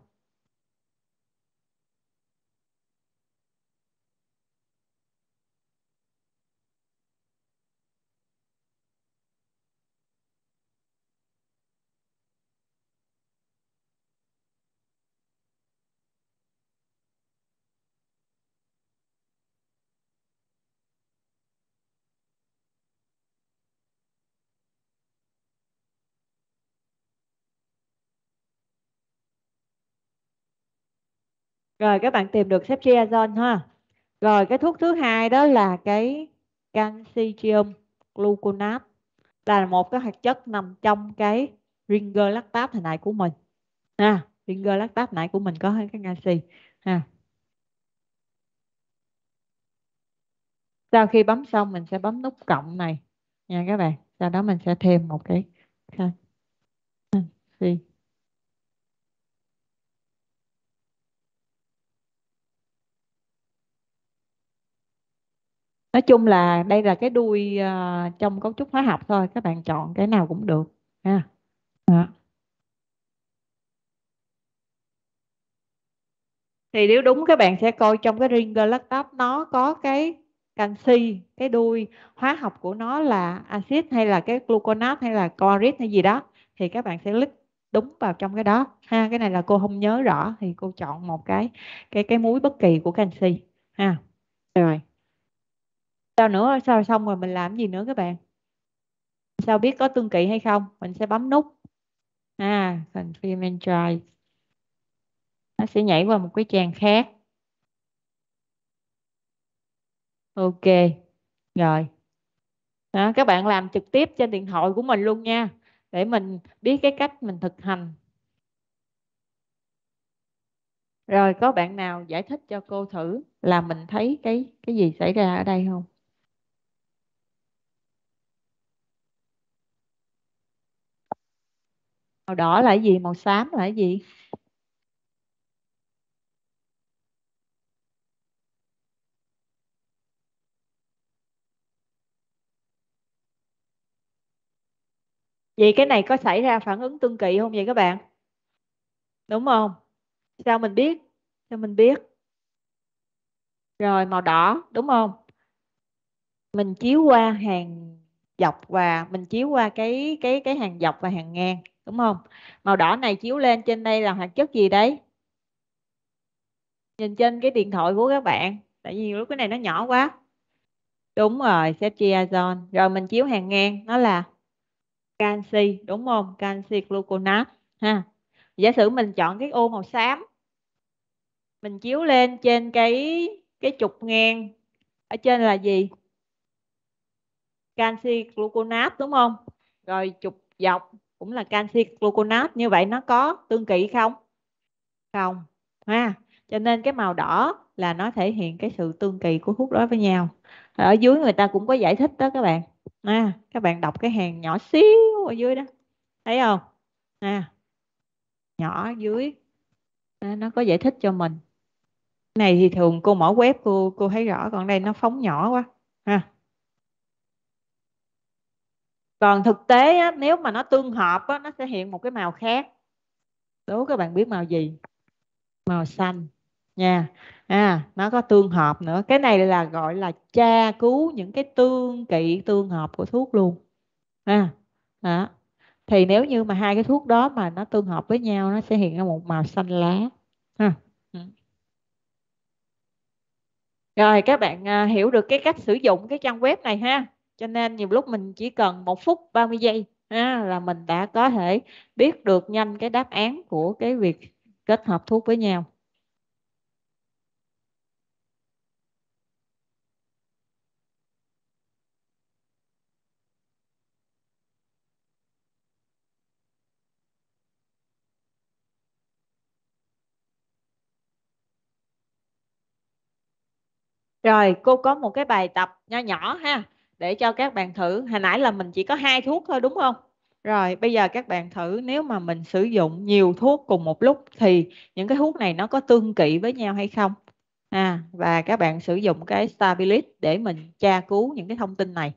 rồi các bạn tìm được ceftriaxone ha rồi cái thuốc thứ hai đó là cái calcium gluconate là một cái hoạt chất nằm trong cái ringer lactate hồi nãy của mình ha à, ringer lactate nãy của mình có hai cái canxi ha sau khi bấm xong mình sẽ bấm nút cộng này nha các bạn sau đó mình sẽ thêm một cái canxi nói chung là đây là cái đuôi uh, trong cấu trúc hóa học thôi các bạn chọn cái nào cũng được ha Đó. thì nếu đúng các bạn sẽ coi trong cái ringer laptop nó có cái canxi cái đuôi hóa học của nó là axit hay là cái gluconat hay là chloride hay gì đó thì các bạn sẽ click đúng vào trong cái đó ha cái này là cô không nhớ rõ thì cô chọn một cái cái cái muối bất kỳ của canxi ha rồi sao nữa sao xong rồi mình làm gì nữa các bạn sao biết có tương kỵ hay không mình sẽ bấm nút à confirm and try nó sẽ nhảy vào một cái trang khác ok rồi đó, các bạn làm trực tiếp trên điện thoại của mình luôn nha để mình biết cái cách mình thực hành rồi có bạn nào giải thích cho cô thử là mình thấy cái cái gì xảy ra ở đây không màu đỏ là gì màu xám là gì vậy cái này có xảy ra phản ứng tương kỳ không vậy các bạn đúng không sao mình biết sao mình biết rồi màu đỏ đúng không mình chiếu qua hàng dọc và mình chiếu qua cái cái cái hàng dọc và hàng ngang đúng không màu đỏ này chiếu lên trên đây là hoạt chất gì đấy nhìn trên cái điện thoại của các bạn tại vì lúc cái này nó nhỏ quá đúng rồi cetiazone rồi mình chiếu hàng ngang nó là canxi đúng không canxi gluconate ha giả sử mình chọn cái ô màu xám mình chiếu lên trên cái cái trục ngang ở trên là gì canxi gluconate đúng không rồi trục dọc cũng là canxi gluconat như vậy nó có tương kỵ không không ha cho nên cái màu đỏ là nó thể hiện cái sự tương kỳ của thuốc đối với nhau ở dưới người ta cũng có giải thích đó các bạn ha các bạn đọc cái hàng nhỏ xíu ở dưới đó thấy không ha nhỏ dưới nó có giải thích cho mình cái này thì thường cô mở web cô cô thấy rõ còn đây nó phóng nhỏ quá ha còn thực tế á, nếu mà nó tương hợp á, nó sẽ hiện một cái màu khác đố các bạn biết màu gì màu xanh nha à, nó có tương hợp nữa cái này là gọi là tra cứu những cái tương kỵ tương hợp của thuốc luôn à, đó. thì nếu như mà hai cái thuốc đó mà nó tương hợp với nhau nó sẽ hiện ra một màu xanh lá ha. Ừ. rồi các bạn à, hiểu được cái cách sử dụng cái trang web này ha cho nên nhiều lúc mình chỉ cần một phút 30 giây ha, là mình đã có thể biết được nhanh cái đáp án của cái việc kết hợp thuốc với nhau Rồi cô có một cái bài tập nho nhỏ ha để cho các bạn thử hồi nãy là mình chỉ có hai thuốc thôi đúng không rồi bây giờ các bạn thử nếu mà mình sử dụng nhiều thuốc cùng một lúc thì những cái thuốc này nó có tương kỵ với nhau hay không à và các bạn sử dụng cái stabilis để mình tra cứu những cái thông tin này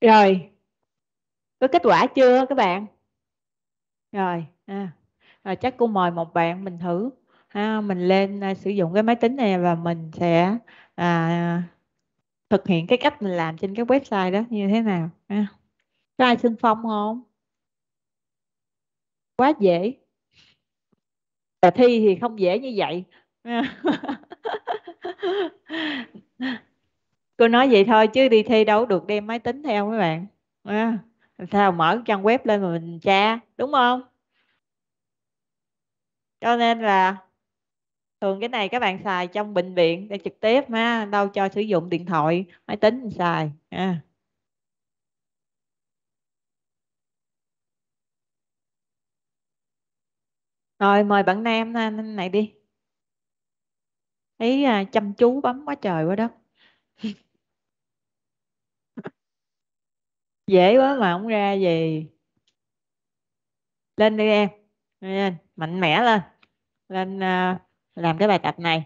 rồi có kết quả chưa các bạn rồi à, rồi chắc cô mời một bạn mình thử ha, mình lên à, sử dụng cái máy tính này và mình sẽ à, thực hiện cái cách mình làm trên cái website đó như thế nào ha. có ai xưng phong không quá dễ đề thi thì không dễ như vậy cô nói vậy thôi chứ đi thi đâu được đem máy tính theo mấy bạn à, sao mở trang web lên mà mình tra đúng không cho nên là thường cái này các bạn xài trong bệnh viện để trực tiếp ha đâu cho sử dụng điện thoại máy tính mình xài ha. rồi mời bạn nam này đi ý à, chăm chú bấm quá trời quá đất dễ quá mà không ra gì lên đi em lên mạnh mẽ lên lên uh, làm cái bài tập này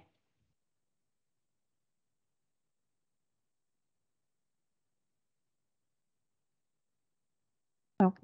ok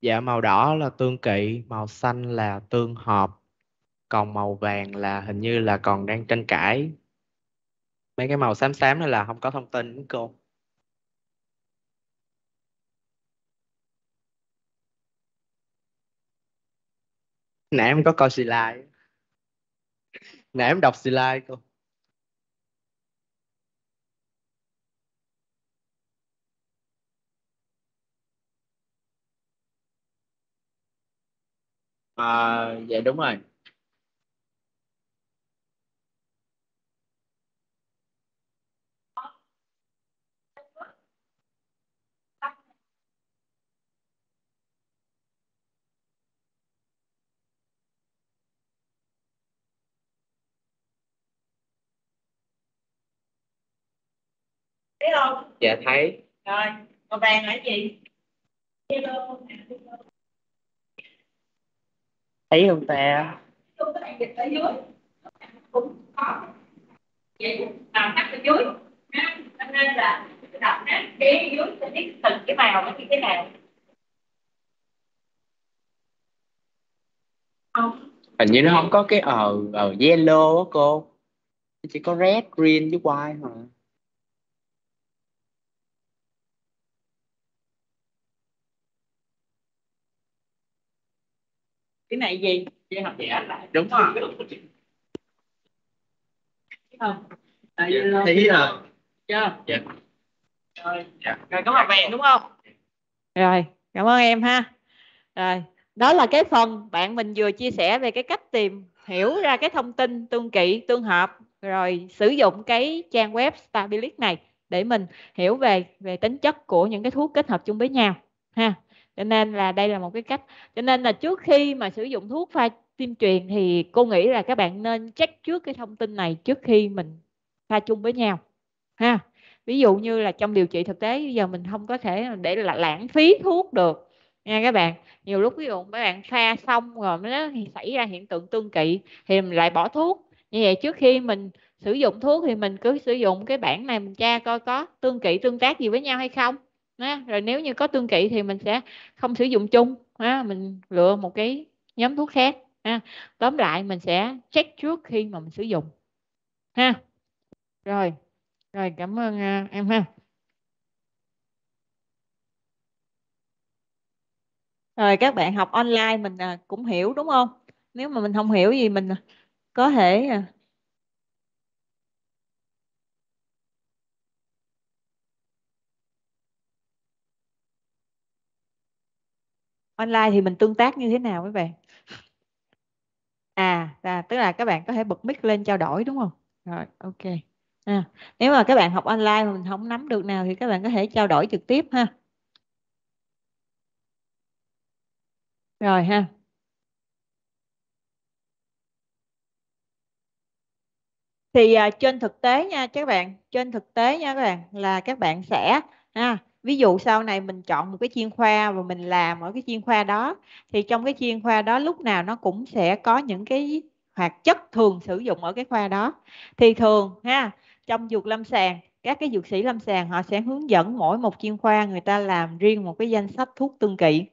dạ màu đỏ là tương kỵ màu xanh là tương hợp còn màu vàng là hình như là còn đang tranh cãi mấy cái màu xám xám này là không có thông tin cô nãy em có coi slide nãy em đọc slide cô à, dạ đúng rồi thấy không dạ thấy rồi còn bàn là gì hello thấy không ta vậy làm cắt ở dưới cho nên là đậm nát sẽ biết từng cái màu nó như thế hình như nó không có cái ở ờ, ở ờ, yellow á cô chỉ có red green với white mà cái này gì dây học vẽ lại đúng rồi không tại dạ. là thấy rồi chưa dạ rồi dạ. rồi có mặt vẹn đúng không rồi cảm ơn em ha rồi đó là cái phần bạn mình vừa chia sẻ về cái cách tìm hiểu ra cái thông tin tương kỵ tương hợp rồi sử dụng cái trang web Stabilis này để mình hiểu về về tính chất của những cái thuốc kết hợp chung với nhau ha cho nên là đây là một cái cách cho nên là trước khi mà sử dụng thuốc pha tiêm truyền thì cô nghĩ là các bạn nên check trước cái thông tin này trước khi mình pha chung với nhau ha ví dụ như là trong điều trị thực tế bây giờ mình không có thể để là lãng phí thuốc được nha các bạn nhiều lúc ví dụ các bạn pha xong rồi nó xảy ra hiện tượng tương kỵ thì mình lại bỏ thuốc như vậy trước khi mình sử dụng thuốc thì mình cứ sử dụng cái bảng này mình tra coi có tương kỵ tương tác gì với nhau hay không ha. rồi nếu như có tương kỵ thì mình sẽ không sử dụng chung ha. mình lựa một cái nhóm thuốc khác ha. tóm lại mình sẽ check trước khi mà mình sử dụng ha rồi rồi cảm ơn uh, em ha rồi các bạn học online mình à, cũng hiểu đúng không nếu mà mình không hiểu gì mình à, có thể online thì mình tương tác như thế nào với bạn à, à tức là các bạn có thể bật mic lên trao đổi đúng không rồi ok à, nếu mà các bạn học online mà mình không nắm được nào thì các bạn có thể trao đổi trực tiếp ha rồi ha thì à, trên thực tế nha các bạn trên thực tế nha các bạn là các bạn sẽ ha ví dụ sau này mình chọn một cái chuyên khoa và mình làm ở cái chuyên khoa đó thì trong cái chuyên khoa đó lúc nào nó cũng sẽ có những cái hoạt chất thường sử dụng ở cái khoa đó thì thường ha trong dược lâm sàng các cái dược sĩ lâm sàng họ sẽ hướng dẫn mỗi một chuyên khoa người ta làm riêng một cái danh sách thuốc tương kỵ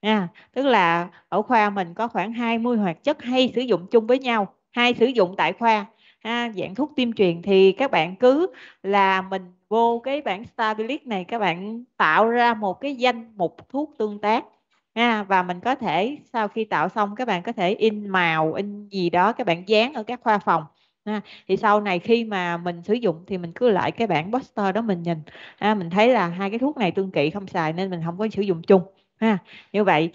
à, tức là ở khoa mình có khoảng 20 hoạt chất hay sử dụng chung với nhau hay sử dụng tại khoa ha, dạng thuốc tiêm truyền thì các bạn cứ là mình vô cái bảng Stabilis này các bạn tạo ra một cái danh mục thuốc tương tác ha và mình có thể sau khi tạo xong các bạn có thể in màu in gì đó các bạn dán ở các khoa phòng ha. thì sau này khi mà mình sử dụng thì mình cứ lại cái bảng poster đó mình nhìn ha. mình thấy là hai cái thuốc này tương kỵ không xài nên mình không có sử dụng chung ha như vậy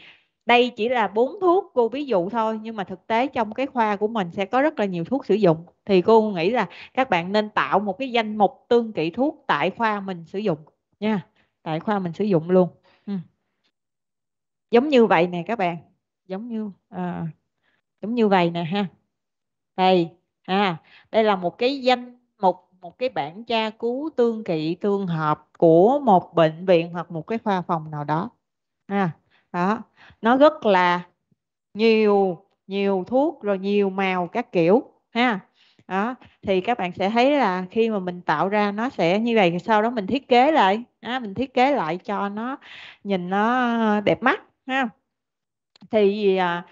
đây chỉ là bốn thuốc cô ví dụ thôi nhưng mà thực tế trong cái khoa của mình sẽ có rất là nhiều thuốc sử dụng thì cô nghĩ là các bạn nên tạo một cái danh mục tương kỵ thuốc tại khoa mình sử dụng nha tại khoa mình sử dụng luôn ừ. giống như vậy nè các bạn giống như à, giống như vậy nè ha đây à đây là một cái danh mục một cái bản tra cứu tương kỵ tương hợp của một bệnh viện hoặc một cái khoa phòng nào đó à, đó nó rất là nhiều nhiều thuốc rồi nhiều màu các kiểu ha đó thì các bạn sẽ thấy là khi mà mình tạo ra nó sẽ như vậy sau đó mình thiết kế lại á, mình thiết kế lại cho nó nhìn nó đẹp mắt ha thì à,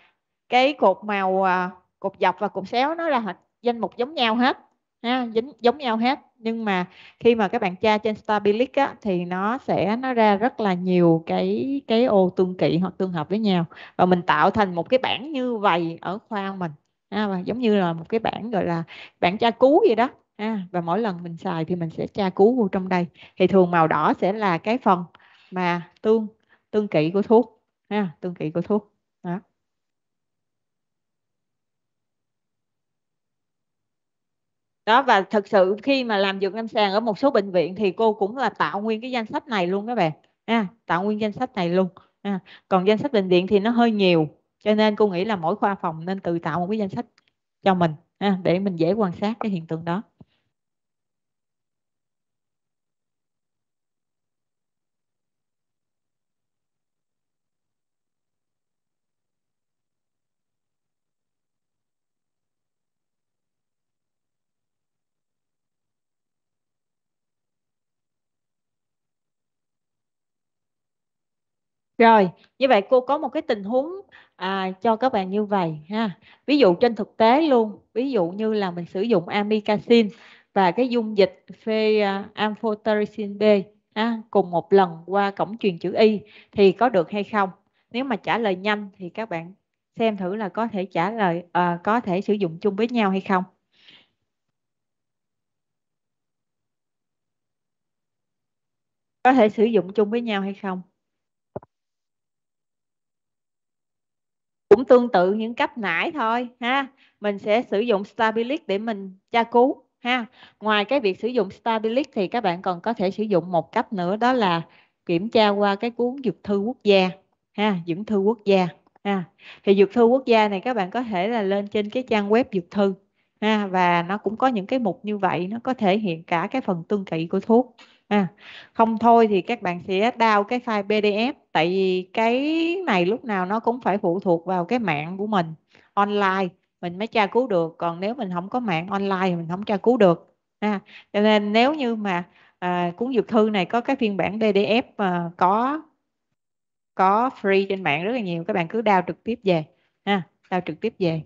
cái cột màu à, cột dọc và cột xéo nó là danh mục giống nhau hết ha, dính giống nhau hết nhưng mà khi mà các bạn tra trên Stabilic á, thì nó sẽ nó ra rất là nhiều cái cái ô tương kỵ hoặc tương hợp với nhau và mình tạo thành một cái bảng như vậy ở khoa mình ha, và giống như là một cái bảng gọi là bảng tra cứu vậy đó ha, và mỗi lần mình xài thì mình sẽ tra cứu vô trong đây thì thường màu đỏ sẽ là cái phần mà tương tương kỵ của thuốc ha, tương kỵ của thuốc đó. đó và thực sự khi mà làm dược lâm sàng ở một số bệnh viện thì cô cũng là tạo nguyên cái danh sách này luôn các bạn à, tạo nguyên danh sách này luôn à, còn danh sách bệnh viện thì nó hơi nhiều cho nên cô nghĩ là mỗi khoa phòng nên tự tạo một cái danh sách cho mình à, để mình dễ quan sát cái hiện tượng đó Rồi, như vậy cô có một cái tình huống à, cho các bạn như vậy ha. Ví dụ trên thực tế luôn, ví dụ như là mình sử dụng amikacin và cái dung dịch phê uh, amphotericin B ha, cùng một lần qua cổng truyền chữ Y thì có được hay không? Nếu mà trả lời nhanh thì các bạn xem thử là có thể trả lời à, có thể sử dụng chung với nhau hay không. Có thể sử dụng chung với nhau hay không? cũng tương tự những cách nãy thôi ha mình sẽ sử dụng stabilic để mình tra cứu ha ngoài cái việc sử dụng stabilic thì các bạn còn có thể sử dụng một cách nữa đó là kiểm tra qua cái cuốn dược thư quốc gia ha dược thư quốc gia ha thì dược thư quốc gia này các bạn có thể là lên trên cái trang web dược thư ha và nó cũng có những cái mục như vậy nó có thể hiện cả cái phần tương kỵ của thuốc à không thôi thì các bạn sẽ đao cái file pdf tại vì cái này lúc nào nó cũng phải phụ thuộc vào cái mạng của mình online mình mới tra cứu được còn nếu mình không có mạng online thì mình không tra cứu được à, cho nên nếu như mà à, cuốn dược thư này có cái phiên bản pdf à, có có free trên mạng rất là nhiều các bạn cứ đào trực tiếp về ha à, đào trực tiếp về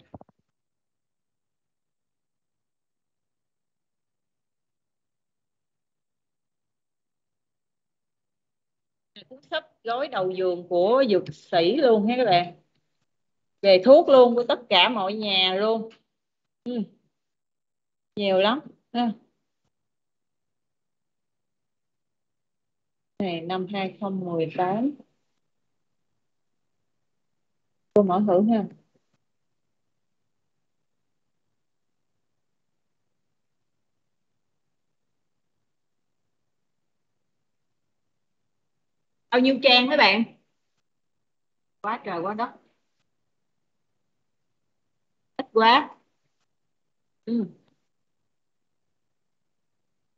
gối đầu giường của dược sĩ luôn ha các bạn về thuốc luôn của tất cả mọi nhà luôn ừ. nhiều lắm ha này năm 2018 tôi mở thử ha bao nhiêu trang mấy bạn quá trời quá đất ít quá ừ.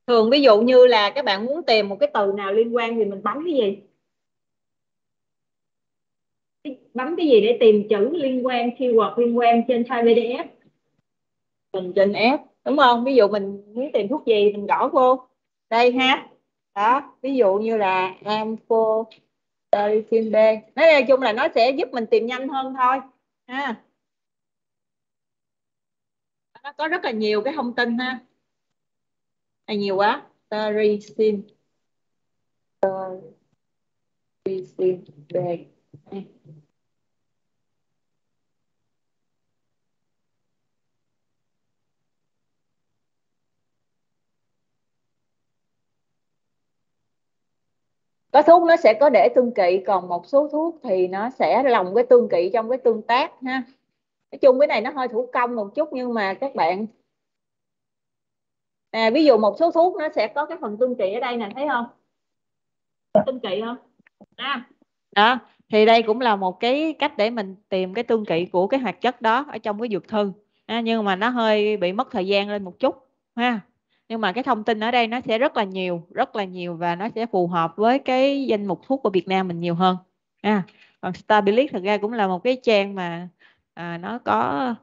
thường ví dụ như là các bạn muốn tìm một cái từ nào liên quan thì mình bấm cái gì bấm cái gì để tìm chữ liên quan hoặc liên quan trên file pdf mình trên f đúng không ví dụ mình muốn tìm thuốc gì mình gõ vô đây ha đó ví dụ như là amphor Deritin B. Nói chung là nó sẽ giúp mình tìm nhanh hơn thôi. Ha. Nó có rất là nhiều cái thông tin ha. Này nhiều quá. Deritin. Deritin B. có thuốc nó sẽ có để tương kỵ còn một số thuốc thì nó sẽ lòng cái tương kỵ trong cái tương tác ha nói chung cái này nó hơi thủ công một chút nhưng mà các bạn à, ví dụ một số thuốc nó sẽ có cái phần tương kỵ ở đây nè thấy không tương kỵ không à. đó thì đây cũng là một cái cách để mình tìm cái tương kỵ của cái hạt chất đó ở trong cái dược thư à, nhưng mà nó hơi bị mất thời gian lên một chút ha nhưng mà cái thông tin ở đây nó sẽ rất là nhiều rất là nhiều và nó sẽ phù hợp với cái danh mục thuốc của Việt Nam mình nhiều hơn à, còn Stabilis thực ra cũng là một cái trang mà à, nó có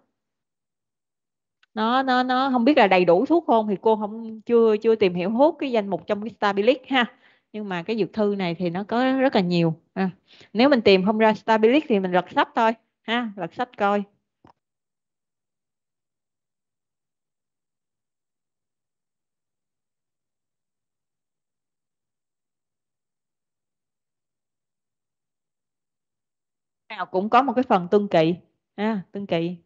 nó nó nó không biết là đầy đủ thuốc không thì cô không chưa chưa tìm hiểu hút cái danh mục trong cái Stabilis ha nhưng mà cái dược thư này thì nó có rất là nhiều à, nếu mình tìm không ra Stabilis thì mình lật sách thôi ha lật sách coi nào cũng có một cái phần tương kỳ à, tương kỵ.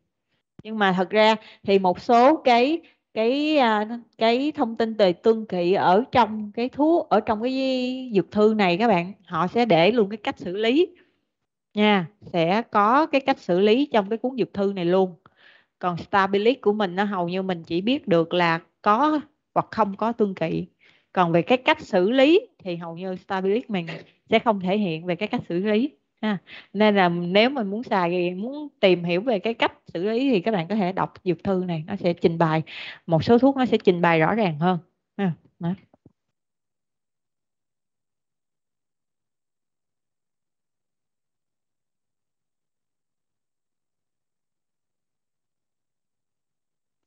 nhưng mà thật ra thì một số cái cái à, cái thông tin về tương kỵ ở trong cái thuốc ở trong cái dược thư này các bạn họ sẽ để luôn cái cách xử lý nha sẽ có cái cách xử lý trong cái cuốn dược thư này luôn còn stabilis của mình nó hầu như mình chỉ biết được là có hoặc không có tương kỵ còn về cái cách xử lý thì hầu như stabilis mình sẽ không thể hiện về cái cách xử lý ha nên là nếu mình muốn xài muốn tìm hiểu về cái cách xử lý thì các bạn có thể đọc dược thư này nó sẽ trình bày một số thuốc nó sẽ trình bày rõ ràng hơn ha Đó.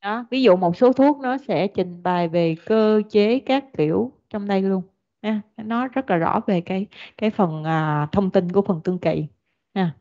Đó, ví dụ một số thuốc nó sẽ trình bày về cơ chế các kiểu trong đây luôn ha nó rất là rõ về cái cái phần à, thông tin của phần tương kỵ ha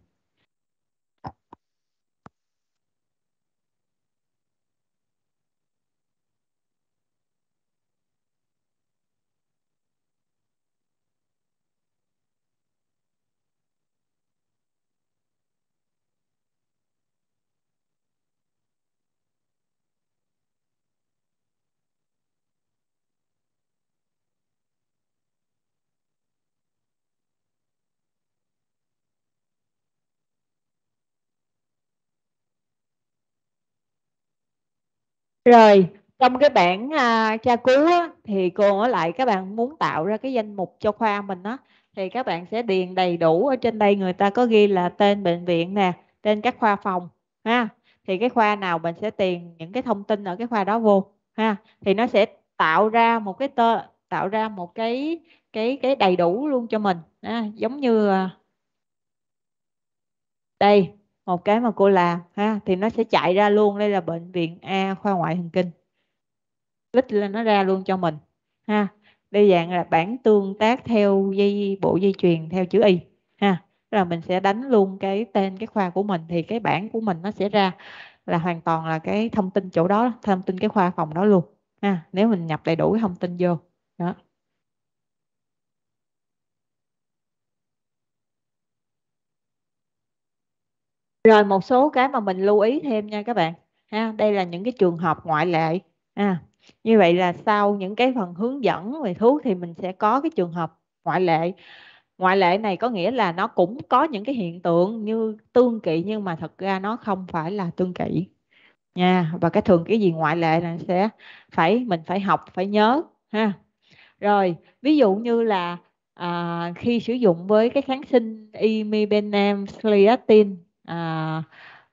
Rồi, trong cái bảng, a, à, tra cứu á, thì cô ở lại các bạn muốn tạo ra cái danh mục cho khoa mình á, thì các bạn sẽ điền đầy đủ ở trên đây người ta có ghi là tên bệnh viện nè, tên các khoa phòng ha. Thì cái khoa nào mình sẽ điền những cái thông tin ở cái khoa đó vô ha. Thì nó sẽ tạo ra một cái tơ tạo ra một cái cái cái đầy đủ luôn cho mình ha, giống như à, đây một cái mà cô làm ha thì nó sẽ chạy ra luôn đây là bệnh viện A khoa ngoại thần kinh lít lên nó ra luôn cho mình ha đây dạng là bản tương tác theo dây bộ dây truyền theo chữ y ha là mình sẽ đánh luôn cái tên cái khoa của mình thì cái bản của mình nó sẽ ra là hoàn toàn là cái thông tin chỗ đó thông tin cái khoa phòng đó luôn ha nếu mình nhập đầy đủ cái thông tin vô đó rồi một số cái mà mình lưu ý thêm nha các bạn ha đây là những cái trường hợp ngoại lệ à, như vậy là sau những cái phần hướng dẫn về thuốc thì mình sẽ có cái trường hợp ngoại lệ ngoại lệ này có nghĩa là nó cũng có những cái hiện tượng như tương kỵ nhưng mà thật ra nó không phải là tương kỵ nha và cái thường cái gì ngoại lệ là sẽ phải mình phải học phải nhớ ha rồi ví dụ như là à, khi sử dụng với cái kháng sinh imipenem sliatin à,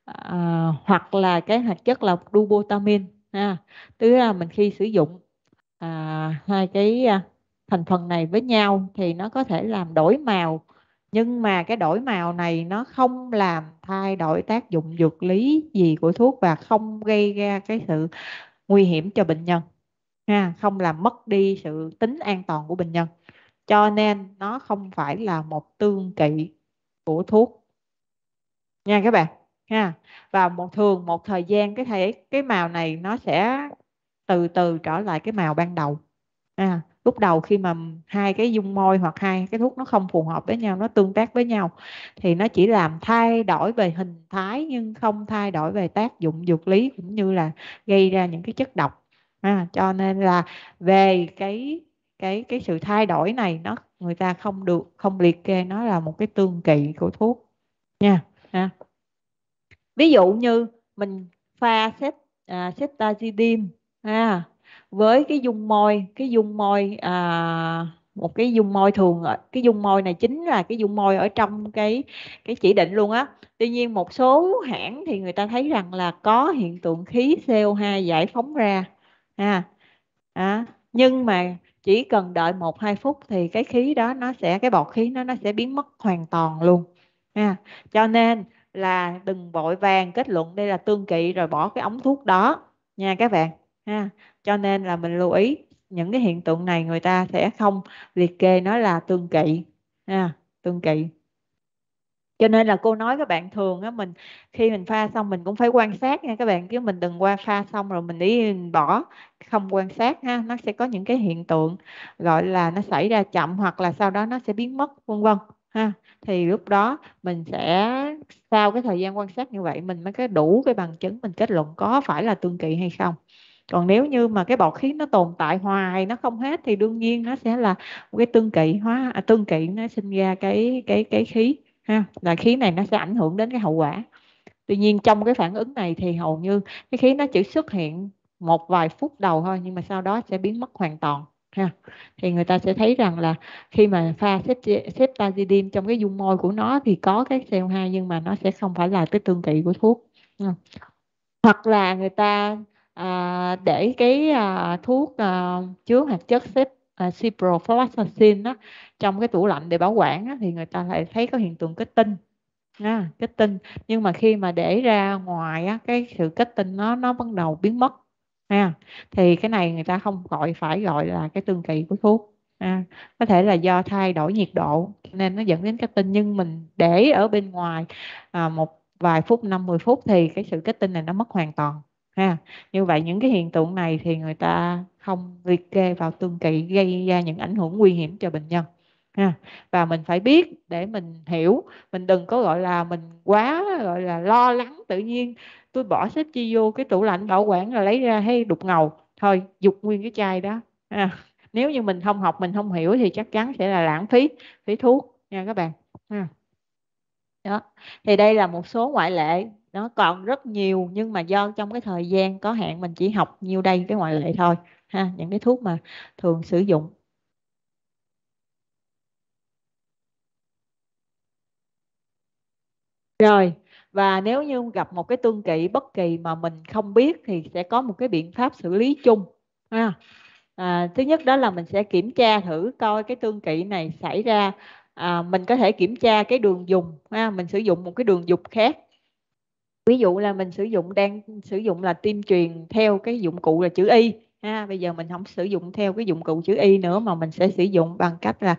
à, hoặc là cái hoạt chất là dubotamin ha tức là mình khi sử dụng à, hai cái à, thành phần này với nhau thì nó có thể làm đổi màu nhưng mà cái đổi màu này nó không làm thay đổi tác dụng dược lý gì của thuốc và không gây ra cái sự nguy hiểm cho bệnh nhân ha không làm mất đi sự tính an toàn của bệnh nhân cho nên nó không phải là một tương kỵ của thuốc nha các bạn ha và một thường một thời gian cái thể cái màu này nó sẽ từ từ trở lại cái màu ban đầu à, lúc đầu khi mà hai cái dung môi hoặc hai cái thuốc nó không phù hợp với nhau nó tương tác với nhau thì nó chỉ làm thay đổi về hình thái nhưng không thay đổi về tác dụng dược lý cũng như là gây ra những cái chất độc à, cho nên là về cái cái cái sự thay đổi này nó người ta không được không liệt kê nó là một cái tương kỵ của thuốc nha ha ví dụ như mình pha set à, cetazidin ha với cái dung môi cái dung môi à, một cái dung môi thường cái dung môi này chính là cái dung môi ở trong cái cái chỉ định luôn á tuy nhiên một số hãng thì người ta thấy rằng là có hiện tượng khí CO2 giải phóng ra ha à, nhưng mà chỉ cần đợi một hai phút thì cái khí đó nó sẽ cái bọt khí nó nó sẽ biến mất hoàn toàn luôn ha cho nên là đừng vội vàng kết luận đây là tương kỵ rồi bỏ cái ống thuốc đó nha các bạn ha cho nên là mình lưu ý những cái hiện tượng này người ta sẽ không liệt kê nó là tương kỵ ha tương kỵ cho nên là cô nói các bạn thường á mình khi mình pha xong mình cũng phải quan sát nha các bạn chứ mình đừng qua pha xong rồi mình đi bỏ không quan sát ha nó sẽ có những cái hiện tượng gọi là nó xảy ra chậm hoặc là sau đó nó sẽ biến mất vân vân ha thì lúc đó mình sẽ sau cái thời gian quan sát như vậy mình mới có đủ cái bằng chứng mình kết luận có phải là tương kỵ hay không còn nếu như mà cái bọt khí nó tồn tại hoài nó không hết thì đương nhiên nó sẽ là một cái tương kỵ hóa à, tương kỵ nó sinh ra cái cái cái khí ha là khí này nó sẽ ảnh hưởng đến cái hậu quả tuy nhiên trong cái phản ứng này thì hầu như cái khí nó chỉ xuất hiện một vài phút đầu thôi nhưng mà sau đó sẽ biến mất hoàn toàn ha thì người ta sẽ thấy rằng là khi mà pha xếp tazidin trong cái dung môi của nó thì có cái CO2 nhưng mà nó sẽ không phải là cái tương tự của thuốc hoặc là người ta à, để cái à, thuốc à, chứa hạt chất xếp à, ciprofloxacin đó trong cái tủ lạnh để bảo quản đó, thì người ta lại thấy có hiện tượng kết tinh à, kết tinh nhưng mà khi mà để ra ngoài á, cái sự kết tinh nó nó bắt đầu biến mất ha thì cái này người ta không gọi phải gọi là cái tương kỳ của thuốc ha. có thể là do thay đổi nhiệt độ nên nó dẫn đến kết tinh nhưng mình để ở bên ngoài à, một vài phút 50 phút thì cái sự kết tinh này nó mất hoàn toàn ha như vậy những cái hiện tượng này thì người ta không liệt kê vào tương kỳ gây ra những ảnh hưởng nguy hiểm cho bệnh nhân ha và mình phải biết để mình hiểu mình đừng có gọi là mình quá gọi là lo lắng tự nhiên tôi bỏ xếp chi vô cái tủ lạnh bảo quản là lấy ra hay đục ngầu thôi dục nguyên cái chai đó ha. nếu như mình không học mình không hiểu thì chắc chắn sẽ là lãng phí phí thuốc nha các bạn ha. đó thì đây là một số ngoại lệ nó còn rất nhiều nhưng mà do trong cái thời gian có hạn mình chỉ học nhiêu đây cái ngoại lệ thôi ha những cái thuốc mà thường sử dụng Rồi, và nếu như gặp một cái tương kỵ bất kỳ mà mình không biết thì sẽ có một cái biện pháp xử lý chung. Ha. À, thứ nhất đó là mình sẽ kiểm tra thử coi cái tương kỵ này xảy ra à, mình có thể kiểm tra cái đường dùng ha. mình sử dụng một cái đường dục khác ví dụ là mình sử dụng đang sử dụng là tiêm truyền theo cái dụng cụ là chữ y ha bây giờ mình không sử dụng theo cái dụng cụ chữ y nữa mà mình sẽ sử dụng bằng cách là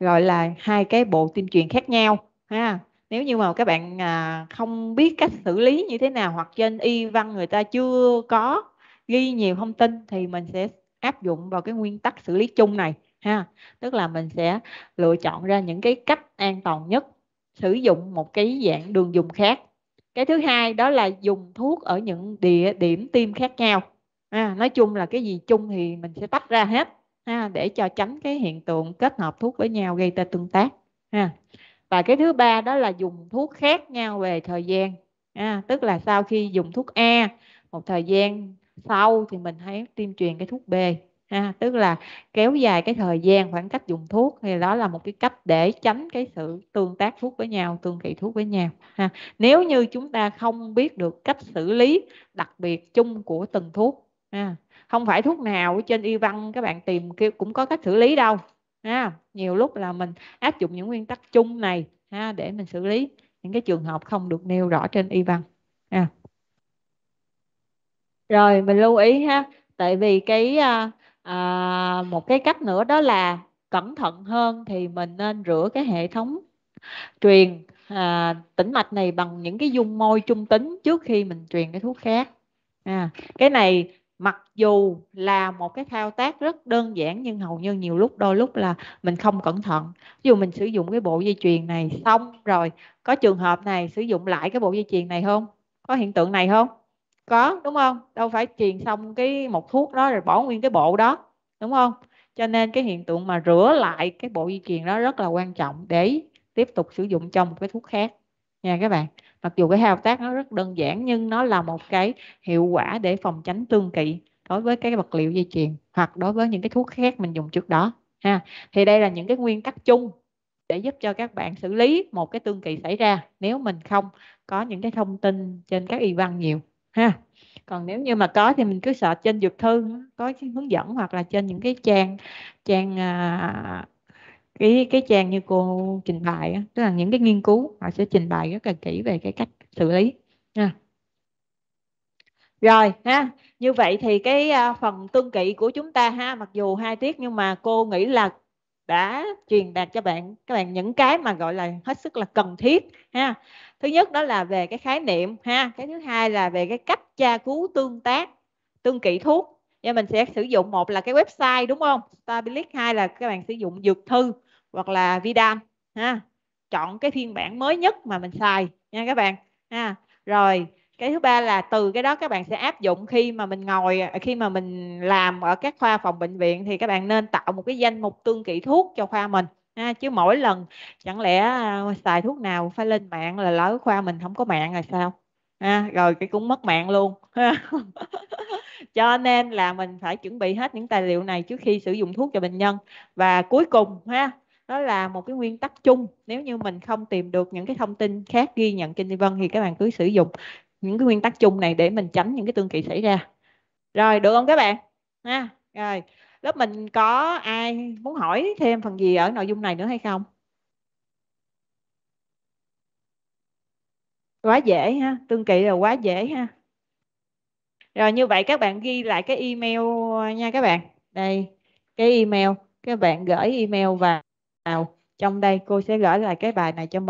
gọi là hai cái bộ tiêm truyền khác nhau ha nếu như mà các bạn à, không biết cách xử lý như thế nào hoặc trên y văn người ta chưa có ghi nhiều thông tin thì mình sẽ áp dụng vào cái nguyên tắc xử lý chung này ha tức là mình sẽ lựa chọn ra những cái cách an toàn nhất sử dụng một cái dạng đường dùng khác cái thứ hai đó là dùng thuốc ở những địa điểm tiêm khác nhau à, nói chung là cái gì chung thì mình sẽ tách ra hết ha, để cho tránh cái hiện tượng kết hợp thuốc với nhau gây ra tương tác ha và cái thứ ba đó là dùng thuốc khác nhau về thời gian à, tức là sau khi dùng thuốc A một thời gian sau thì mình hãy tiêm truyền cái thuốc B à, tức là kéo dài cái thời gian khoảng cách dùng thuốc thì đó là một cái cách để tránh cái sự tương tác thuốc với nhau tương trị thuốc với nhau à, nếu như chúng ta không biết được cách xử lý đặc biệt chung của từng thuốc à, không phải thuốc nào trên y văn các bạn tìm cũng có cách xử lý đâu ha nhiều lúc là mình áp dụng những nguyên tắc chung này ha để mình xử lý những cái trường hợp không được nêu rõ trên y văn ha rồi mình lưu ý ha tại vì cái à, à, một cái cách nữa đó là cẩn thận hơn thì mình nên rửa cái hệ thống truyền à, tĩnh mạch này bằng những cái dung môi trung tính trước khi mình truyền cái thuốc khác à, cái này mặc dù là một cái thao tác rất đơn giản nhưng hầu như nhiều lúc đôi lúc là mình không cẩn thận ví dụ mình sử dụng cái bộ dây chuyền này xong rồi có trường hợp này sử dụng lại cái bộ dây chuyền này không có hiện tượng này không có đúng không đâu phải truyền xong cái một thuốc đó rồi bỏ nguyên cái bộ đó đúng không cho nên cái hiện tượng mà rửa lại cái bộ dây truyền đó rất là quan trọng để tiếp tục sử dụng cho một cái thuốc khác nha các bạn mặc dù cái thao tác nó rất đơn giản nhưng nó là một cái hiệu quả để phòng tránh tương kỵ đối với cái vật liệu dây chuyền hoặc đối với những cái thuốc khác mình dùng trước đó ha thì đây là những cái nguyên tắc chung để giúp cho các bạn xử lý một cái tương kỳ xảy ra nếu mình không có những cái thông tin trên các y văn nhiều ha còn nếu như mà có thì mình cứ sợ trên dược thư có hướng dẫn hoặc là trên những cái trang trang à, cái cái trang như cô trình bày á, tức là những cái nghiên cứu họ sẽ trình bày rất là kỹ về cái cách xử lý ha. rồi ha như vậy thì cái à, phần tương kỵ của chúng ta ha mặc dù hai tiết nhưng mà cô nghĩ là đã truyền đạt cho bạn các bạn những cái mà gọi là hết sức là cần thiết ha thứ nhất đó là về cái khái niệm ha cái thứ hai là về cái cách tra cứu tương tác tương kỵ thuốc và mình sẽ sử dụng một là cái website đúng không Stabilis hai là các bạn sử dụng dược thư hoặc là Vidam ha chọn cái phiên bản mới nhất mà mình xài nha các bạn ha rồi cái thứ ba là từ cái đó các bạn sẽ áp dụng khi mà mình ngồi khi mà mình làm ở các khoa phòng bệnh viện thì các bạn nên tạo một cái danh mục tương kỹ thuốc cho khoa mình ha. chứ mỗi lần chẳng lẽ à, xài thuốc nào phải lên mạng là lỡ khoa mình không có mạng là sao ha. rồi cái cũng mất mạng luôn cho nên là mình phải chuẩn bị hết những tài liệu này trước khi sử dụng thuốc cho bệnh nhân và cuối cùng ha đó là một cái nguyên tắc chung nếu như mình không tìm được những cái thông tin khác ghi nhận trên tin vân thì các bạn cứ sử dụng những cái nguyên tắc chung này để mình tránh những cái tương kỵ xảy ra rồi được không các bạn ha rồi lớp mình có ai muốn hỏi thêm phần gì ở nội dung này nữa hay không quá dễ ha tương kỵ là quá dễ ha rồi như vậy các bạn ghi lại cái email nha các bạn đây cái email các bạn gửi email vào nào trong đây cô sẽ gửi lại cái bài này cho mình